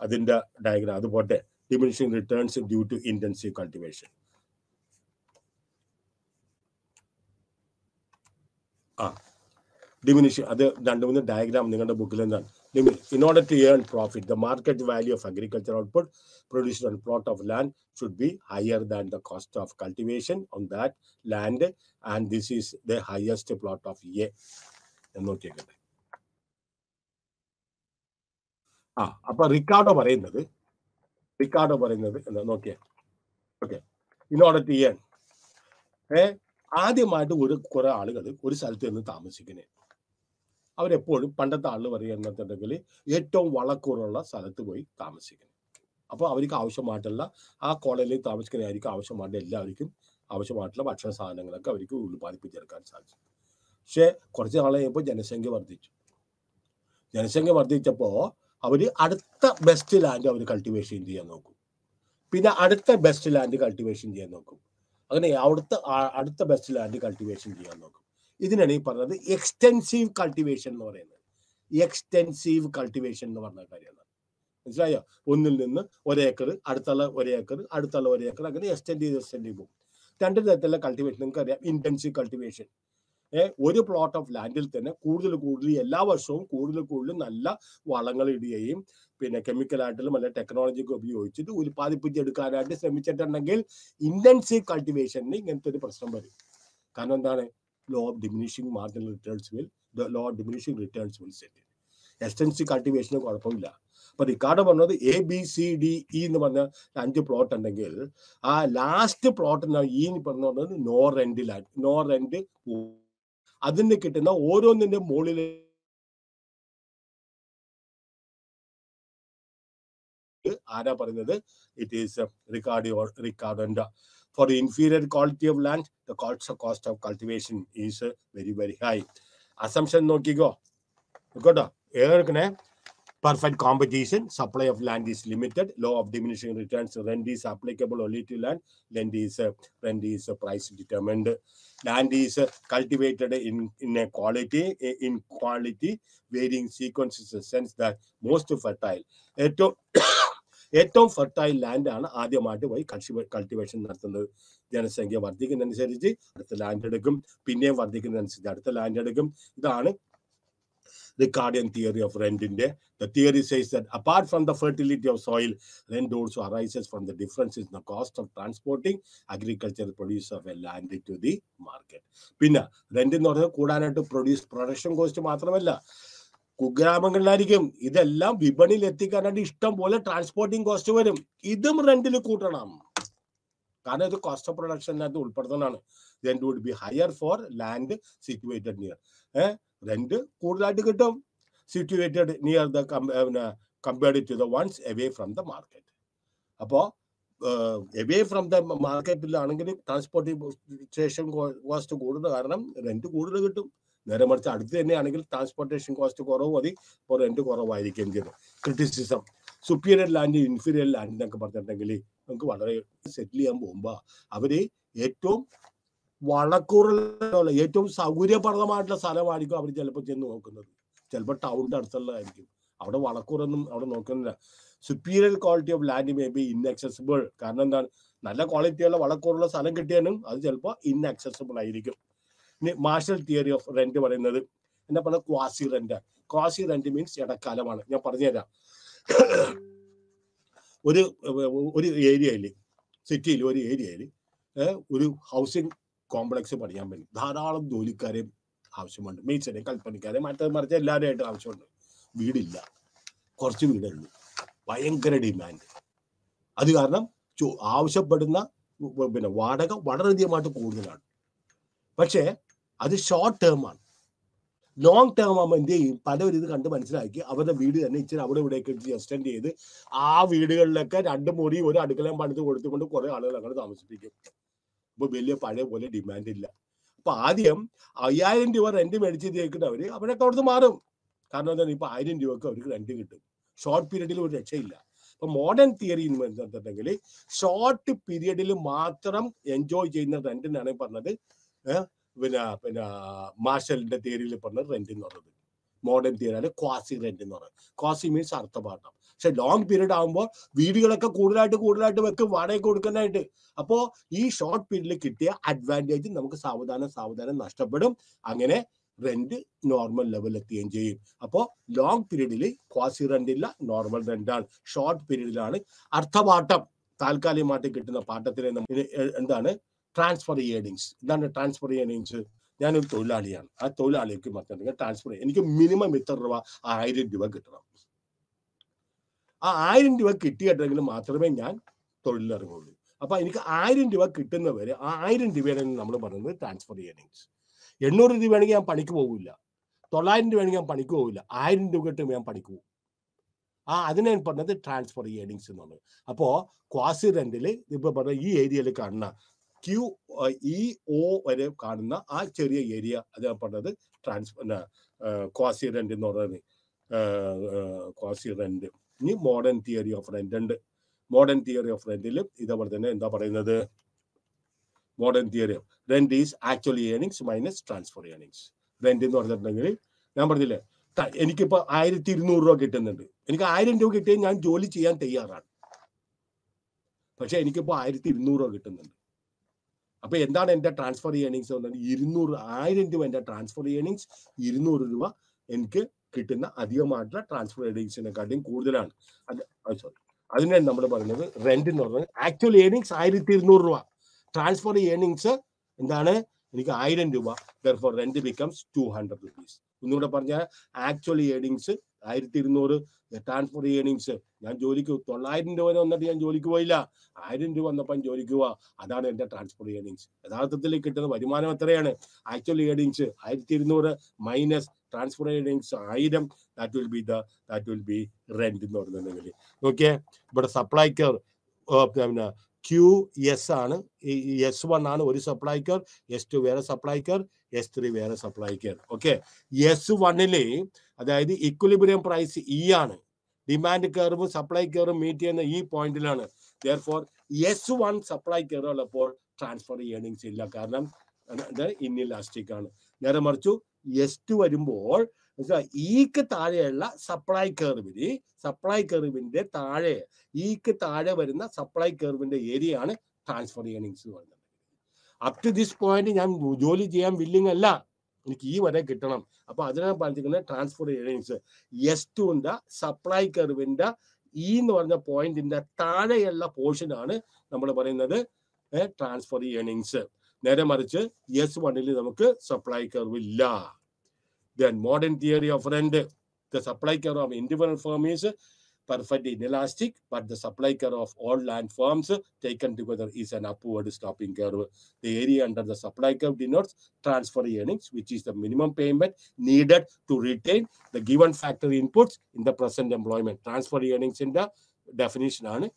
Speaker 1: അതിന്റെ ഡയഗ്രാം അതുപോലെ diminishing returns due to intensive cultivation ആ ഡിമിനിഷ് അത് രണ്ട് മൂന്ന് ഡയഗ്രാം നിങ്ങളുടെ ബുക്കിൽ നിന്നാണ് in order to earn profit the market value of agriculture output produce on plot of land should be higher than the cost of cultivation on that land and this is the highest plot of a എന്ന് നോക്കിയേക്കട്ടെ ആ അപ്പൊ Ricardo പറയുന്നത് Ricardo പറയുന്നത് എന്താ നോക്കിയേ okay ഇന്നോടെ ചെയ്യാൻ ഏ ആദ്യമായിട്ട് ഒരു കുറെ ആളുകൾ ഒരു സ്ഥലത്ത് നിന്ന് താമസിക്കുന്നത് അവരെപ്പോഴും പണ്ടത്തെ ആളുകൾ പറയുന്നുണ്ടെങ്കിൽ ഏറ്റവും വളക്കൂറുള്ള സ്ഥലത്ത് പോയി താമസിക്കുന്നത് അപ്പോൾ അവർക്ക് ആവശ്യമായിട്ടുള്ള ആ കോളേജിൽ താമസിക്കുന്നതായിരിക്കും ആവശ്യമായിട്ട് എല്ലാവർക്കും ആവശ്യമായിട്ടുള്ള ഭക്ഷണ സാധനങ്ങളൊക്കെ അവർക്ക് ഉൽപ്പാദിപ്പിച്ചെടുക്കാൻ സാധിച്ചു പക്ഷേ കുറച്ച് നാളെ കഴിയുമ്പോൾ ജനസംഖ്യ വർദ്ധിച്ചു ജനസംഖ്യ വർദ്ധിച്ചപ്പോൾ അവർ അടുത്ത ബെസ്റ്റ് ലാൻഡ് അവർ കൾട്ടിവേഷൻ ചെയ്യാൻ നോക്കും പിന്നെ അടുത്ത ബെസ്റ്റ് ലാൻഡ് കൾട്ടിവേഷൻ ചെയ്യാൻ നോക്കും അങ്ങനെ അവിടുത്തെ അടുത്ത ബെസ്റ്റ് ലാൻഡ് കൾട്ടിവേഷൻ ചെയ്യാൻ നോക്കും ഇതിനാണ് ഈ പറഞ്ഞത് എക്സ്റ്റെൻസീവ് കൾട്ടിവേഷൻ എന്ന് പറയുന്നത് എക്സ്റ്റെൻസീവ് കൾട്ടിവേഷൻ എന്ന് പറഞ്ഞ കാര്യമാണ് മനസ്സിലായോ ഒന്നിൽ നിന്ന് ഒരേക്കർ അടുത്തുള്ള ഒരേക്കർ അടുത്തുള്ള ഒരേക്കർ അങ്ങനെ എക്സ്റ്റെൻഡ് ചെയ്ത് എക്സ്റ്റെൻഡ് ചെയ്യും രണ്ട് തരത്തിലുള്ള കൾട്ടിവേഷൻ നിങ്ങൾക്ക് അറിയാം ഇന്റൻസീവ് കൾട്ടിവേഷൻ ഒരു പ്ലോട്ട് ഓഫ് ലാൻഡിൽ തന്നെ കൂടുതൽ കൂടുതൽ എല്ലാ വർഷവും കൂടുതൽ കൂടുതൽ നല്ല വളങ്ങൾ ഇടുകയും പിന്നെ കെമിക്കൽ കെമിക്കലായിട്ടും അല്ലെ ഒക്കെ ഉപയോഗിച്ചിട്ട് ഉൽപ്പാദിപ്പിച്ചെടുക്കാനായിട്ട് ശ്രമിച്ചിട്ടുണ്ടെങ്കിൽ ഇന്റൻസീവ് കൾട്ടിവേഷന് ഇങ്ങനത്തെ ഒരു പ്രശ്നം വരും കാരണം എന്താണ് law of diminishing marginal returns will law of diminishing returns will set extensive കൾട്ടിവേഷന് കുഴപ്പമില്ല അപ്പൊ റിക്കാർഡ് പറഞ്ഞത് A B C D E എന്ന് പറഞ്ഞ അഞ്ച് പ്ലോട്ട് ഉണ്ടെങ്കിൽ ആ ലാസ്റ്റ് പ്ലോട്ട് ഈ പറഞ്ഞത് നോ റെന്റിലാണ് നോ റെന്റ് അതിന് കിട്ടുന്ന ഓരോന്നിന്റെ മുകളിൽ ആരാ പറയുന്നത് ഇറ്റ് ഈസ് റിക്കാർഡിയോ റിക്കാർഡൻഡ for inferior quality of land the cost of cost of cultivation is very very high assumption നോക്കിക്കോ നോക്കോട്ടോ Perfect competition, supply of land is limited, law of diminishing returns, rent is applicable only to land, land is, uh, rent is uh, price determined. Land is uh, cultivated in, in a quality, in quality, varying sequences, the sense that most fertile. ഏറ്റവും fertile land ആണ് ആദ്യമായിട്ട് പോയി കൾട്ടി cultivation നടത്തുന്നത് ജനസംഖ്യ വർദ്ധിക്കുന്നതനുസരിച്ച് അടുത്ത land എടുക്കും പിന്നെയും വർദ്ധിക്കുന്നതനുസരിച്ച് അടുത്ത ലാൻഡ് എടുക്കും ഇതാണ് the Ricardian theory of rent Rendinde. The theory says that apart from the fertility of soil, rent also arises from the differences in the cost of transporting agricultural produce of a land to the market. പിന്നെ rent in എന്ന് പറഞ്ഞാൽ കൂടാനായിട്ട് produce production cost മാത്രമല്ല കുഗ്രാമങ്ങളിലായിരിക്കും ഇതെല്ലാം വിപണിയിൽ എത്തിക്കാനായിട്ട് ഇഷ്ടം പോലെ transporting cost വരും ഇതും റെന്റിൽ കൂട്ടണം കാരണം ഇത് കോസ്റ്റ് ഓഫ് പ്രൊഡക്ഷനകത്ത് ഉൾപ്പെടുത്തുന്നതാണ് then would be higher for land situated near ഏഹ് റെന്റ് കൂടുതലായിട്ട് കിട്ടും സിറ്റുവേറ്റഡ് നിയർ ദ പിന്നെ compared to the ones away from the market അപ്പോൾ എവേ ഫ്രം ദ മാർക്കറ്റിലാണെങ്കിൽ ട്രാൻസ്പോർട്ടേഷൻ കോസ്റ്റ് കൂടുന്ന കാരണം റെന്റ് കൂടുതൽ കിട്ടും നേരെ മറിച്ച് അടുത്ത് തന്നെയാണെങ്കിൽ ട്രാൻസ്പോർട്ടേഷൻ കോസ്റ്റ് കുറവ് മതി അപ്പോൾ റെന്റ് കുറവായിരിക്കും ചെയ്തു criticism superior land inferior land എന്നൊക്കെ പറഞ്ഞിട്ടുണ്ടെങ്കിൽ നമുക്ക് വളരെ സെറ്റിൽ ചെയ്യാൻ പോകുമ്പോൾ അവർ ഏറ്റവും വളക്കൂറുള്ള ഏറ്റവും സൗകര്യപ്രദമായിട്ടുള്ള സ്ഥലമായിരിക്കും അവർ ചിലപ്പോൾ ചെന്ന് നോക്കുന്നത് ചിലപ്പോൾ ടൗണിന്റെ അടുത്തുള്ളതായിരിക്കും അവിടെ വളക്കൂറൊന്നും അവിടെ നോക്കുന്നില്ല superior quality of land may be inaccessible കാരണം എന്താണ് നല്ല ക്വാളിറ്റിയുള്ള വളക്കൂറുള്ള സ്ഥലം കിട്ടിയാലും അത് ചിലപ്പോൾ ഇൻഅക്സസിബിൾ ആയിരിക്കും ഇനി മാർഷൽ തിയറി ഓഫ് റെന്റ് പറയുന്നത് എന്നാ പറഞ്ഞ quasi rent quasi rent means ഇടക്കാലമാണ് ഞാൻ പറഞ്ഞുതരാം ഒരു ഒരു ഏരിയയിൽ സിറ്റിയിൽ ഒരു ഏരിയയിൽ ഒരു ഹൗസിംഗ് കോംപ്ലക്സ് പഠിക്കാൻ പറ്റും ധാരാളം ജോലിക്കാരെയും ആവശ്യമുണ്ട് മേച്ചരെ കൽപ്പണിക്കാരെ മറ്റേ മറിച്ച് എല്ലാവരെയായിട്ടും ആവശ്യമുണ്ട് വീടില്ല കുറച്ച് വീടുള്ളൂ ഭയങ്കര ഡിമാൻഡ് അത് കാരണം ആവശ്യപ്പെടുന്ന പിന്നെ വാടക വളരെയധികമായിട്ട് കൂടുതലാണ് പക്ഷേ അത് ഷോർട്ട് ടേം ആണ് ലോങ് ടേം ആകുമ്പോൾ എന്ത് ചെയ്യും പലവരിത് കണ്ട് മനസ്സിലാക്കി അവരുടെ വീട് തന്നെ ഇച്ചിരി അവിടെ ഇവിടെയൊക്കെ എക്സ്റ്റെൻഡ് ചെയ്ത് ആ വീടുകളിലൊക്കെ രണ്ട് മുറി ഒരു അടുക്കളയും പണിത് കൊടുത്തുകൊണ്ട് കുറേ ആളുകൾ അങ്ങനെ താമസിപ്പിക്കും ഇപ്പൊ വലിയ പഴയ പോലെ ഡിമാൻഡ് ഇല്ല അപ്പൊ ആദ്യം അയ്യായിരം രൂപ റെന്റ് മേടിച്ച് തേക്കുന്നവര് അവരൊക്കെ അവിടുന്ന് മാറും കാരണം എന്താണ് ഇപ്പൊ ആയിരം രൂപക്ക് അവർക്ക് റെന്റ് കിട്ടും ഷോർട്ട് പീരീഡിൽ ഒരു രക്ഷയില്ല അപ്പൊ മോഡേൺ തിയറി എന്നുണ്ടെങ്കിൽ ഷോർട്ട് പീരീഡിൽ മാത്രം എൻജോയ് ചെയ്യുന്ന എന്നാണ് പറഞ്ഞത് പിന്നെ പിന്നെ മാർഷലിന്റെ തിയറിയിൽ പറഞ്ഞ റെന്റ് എന്ന് പറഞ്ഞത് മോഡേൺ തിയറിയാണ് ക്വാസി റെന്റ് എന്ന് പറയുന്നത് ക്വാസി മീൻസ് അർത്ഥപാഠം പക്ഷെ ലോങ് പീരീഡ് ആകുമ്പോൾ വീടുകളൊക്കെ കൂടുതലായിട്ട് കൂടുതലായിട്ട് വെക്കും വാടക കൊടുക്കാനായിട്ട് അപ്പോൾ ഈ ഷോർട്ട് പീരീഡിൽ കിട്ടിയ അഡ്വാൻറ്റേജ് നമുക്ക് സാവധാനം സാവധാനം നഷ്ടപ്പെടും അങ്ങനെ റെന്റ് നോർമൽ ലെവലിൽ എത്തുകയും ചെയ്യും അപ്പോൾ ലോങ് പീരീഡിൽ ക്വാസി റെന്റ് ഇല്ല നോർമൽ റെന്റാണ് ഷോർട്ട് പീരീഡിലാണ് അർത്ഥപാട്ടം താൽക്കാലികമായിട്ട് കിട്ടുന്ന പാട്ടത്തിനെ നമ്മൾ എന്താണ് ട്രാൻസ്ഫർ ഇയർണിങ്സ് എന്താണ് ട്രാൻസ്ഫർ ഇയർണിങ്സ് ഞാനൊരു തൊഴിലാളിയാണ് ആ തൊഴിലാളിക്ക് മൊത്തം ട്രാൻസ്ഫർ എനിക്ക് മിനിമം ഇത്ര രൂപ ആയിരം രൂപ കിട്ടണം ആ ആയിരം രൂപ കിട്ടിയിട്ടെങ്കിൽ മാത്രമേ ഞാൻ തൊഴിലിറങ്ങുള്ളൂ അപ്പൊ എനിക്ക് ആയിരം രൂപ കിട്ടുന്നവരെ ആ ആയിരം രൂപയുടെ നമ്മൾ പറയുന്നത് ട്രാൻസ്ഫർ ഇയർണിങ്സ് എണ്ണൂറ് വേണമെങ്കിൽ ഞാൻ പണിക്ക് പോകില്ല തൊള്ളായിരം വേണമെങ്കിൽ ഞാൻ പണിക്ക് പോകില്ല ആയിരം രൂപ കിട്ടുമ്പോൾ ഞാൻ പണിക്ക് പോകും ആ അതിനെ പറഞ്ഞത് ട്രാൻസ്ഫർ എന്ന് എന്നുള്ളത് അപ്പോൾ ക്വാസി റെന്റിൽ ഇപ്പൊ പറഞ്ഞ ഈ ഏരിയയിൽ കാണുന്ന ക്യു ഇ ഒ വരെ കാണുന്ന ആ ചെറിയ ഏരിയ അത് പറഞ്ഞത് ട്രാൻസ്ഫർ ക്വാസി റെന്റ് എന്ന് പറയുന്നത് ക്വാസി റെന്റ് ഇനി മോഡേൺ തിയറി ഓഫ് റെന്റ് ഉണ്ട് മോഡേൺ തിയറി ഓഫ് റെന്റിൽ ഇതേപോലെ തന്നെ എന്താ പറയുന്നത് modern theory of rent is actually earnings minus transfer earnings rent എന്ന് പറഞ്ഞിട്ടുണ്ടെങ്കിൽ ഞാൻ പറഞ്ഞില്ലേ എനിക്കിപ്പോ ആയിരത്തി ഇരുന്നൂറ് രൂപ കിട്ടുന്നുണ്ട് എനിക്ക് ആയിരം രൂപ കിട്ടിയാൽ ഞാൻ ജോലി ചെയ്യാൻ തയ്യാറാണ് പക്ഷെ എനിക്കിപ്പോ ആയിരത്തി ഇരുന്നൂറ് രൂപ കിട്ടുന്നുണ്ട് അപ്പൊ എന്താണ് എന്റെ ട്രാൻസ്ഫർ ഏണിങ്സ് ഇരുന്നൂറ് ആയിരം രൂപ എന്റെ ട്രാൻസ്ഫർ ഏണിങ്സ് ഇരുന്നൂറ് രൂപ എനിക്ക് കിട്ടുന്ന അധികമായിട്ടുള്ള ട്രാൻസ്ഫർ കാട്ടിയും കൂടുതലാണ് അത് സോറി അതിനാണ് നമ്മൾ പറയുന്നത് റെന്റ് എന്ന് പറഞ്ഞാൽ ആക്ച്വൽ ഏർണിങ്സ് ആയിരത്തി ഇരുന്നൂറ് രൂപ ട്രാൻസ്ഫർ ഏർണിങ്സ് എന്താണ് എനിക്ക് ആയിരം രൂപ therefore rent becomes two hundred rupees ഒന്നുകൂടെ പറഞ്ഞാൽ ആക്ച്വൽ ഏർണിങ്സ് ആയിരത്തി ഇരുന്നൂറ് ട്രാൻസ്ഫർ ഏർണിങ്സ് ഞാൻ ജോലിക്ക് തൊള്ളായിരം രൂപ വന്നിട്ട് ഞാൻ ജോലിക്ക് പോയില്ല ആയിരം രൂപ വന്നപ്പം ജോലിക്ക് പോവാ അതാണ് എൻ്റെ ട്രാൻസ്ഫർ ഏർണിങ്സ് യഥാർത്ഥത്തിൽ കിട്ടുന്ന വരുമാനം എത്രയാണ് ആക്ച്വൽ ഏർണിങ്സ് ആയിരത്തി ഇരുന്നൂറ് മൈനസ് ട്രാൻസ്ഫർ ഏണിങ്സ് ആയിരം that will be the that will be rent എന്ന് പറഞ്ഞിട്ടുണ്ടെങ്കിൽ നോക്കിയേ ഇവിടെ സപ്ലൈക്കർ പിന്നെ ക്യൂ എസ് ആണ് ഈ എസ് വൺ ആണ് ഒരു സപ്ലൈക്കർ എസ് ടു വേറെ സപ്ലൈക്കർ എസ് ത്രീ വേറെ സപ്ലൈക്കർ ഓക്കെ എസ് വണ്ണില് അതായത് ഇക്വലിബ്രിയം പ്രൈസ് ഇ ആണ് ഡിമാൻഡ് കയറും സപ്ലൈ കയറും മീറ്റ് ചെയ്യുന്ന ഈ പോയിന്റിലാണ് ഫോർ എസ് വൺ സപ്ലൈ കയറുള്ളപ്പോൾ ട്രാൻസ്ഫർ ഏണിങ്സ് ഇല്ല കാരണം ഇന്നിലാസ്റ്റിക് ആണ് നേരെ മറിച്ചു എസ് ടു വരുമ്പോൾ ഈക്ക് താഴെയുള്ള സപ്ലൈ കർവിന് സപ്ലൈ കർവിന്റെ താഴെ ഈക്ക് താഴെ വരുന്ന സപ്ലൈ കർവിന്റെ ഏരിയ ആണ് ട്രാൻസ്ഫർ ഏണിങ്സ് എന്ന് പറയുന്നത് അപ് ടു ദിസ് പോയിന്റ് ഞാൻ ജോലി ചെയ്യാൻ വില്ലിങ് അല്ല എനിക്ക് ഈ വരെ കിട്ടണം അപ്പൊ അതിനെ പറഞ്ഞിരിക്കുന്നത് ട്രാൻസ്ഫർ ഏണിങ്സ് എസ് ടുവിന്റെ സപ്ലൈ കർവിന്റെ ഈ എന്ന് പറഞ്ഞ പോയിന്റിന്റെ താഴെയുള്ള പോർഷൻ ആണ് നമ്മൾ പറയുന്നത് ട്രാൻസ്ഫർ ഏണിങ്സ് നേരെ മറിച്ച് എസ് വണ്ണിൽ നമുക്ക് സപ്ലൈ കർവ് ഇല്ല Then modern theory of rent, the supply curve of individual firm is perfectly inelastic, but the supply curve of all land firms taken together is an upward sloping curve. The area under the supply curve denotes transfer earnings, which is the minimum payment needed to retain the given factor inputs in the present employment. Transfer earnings in the definition.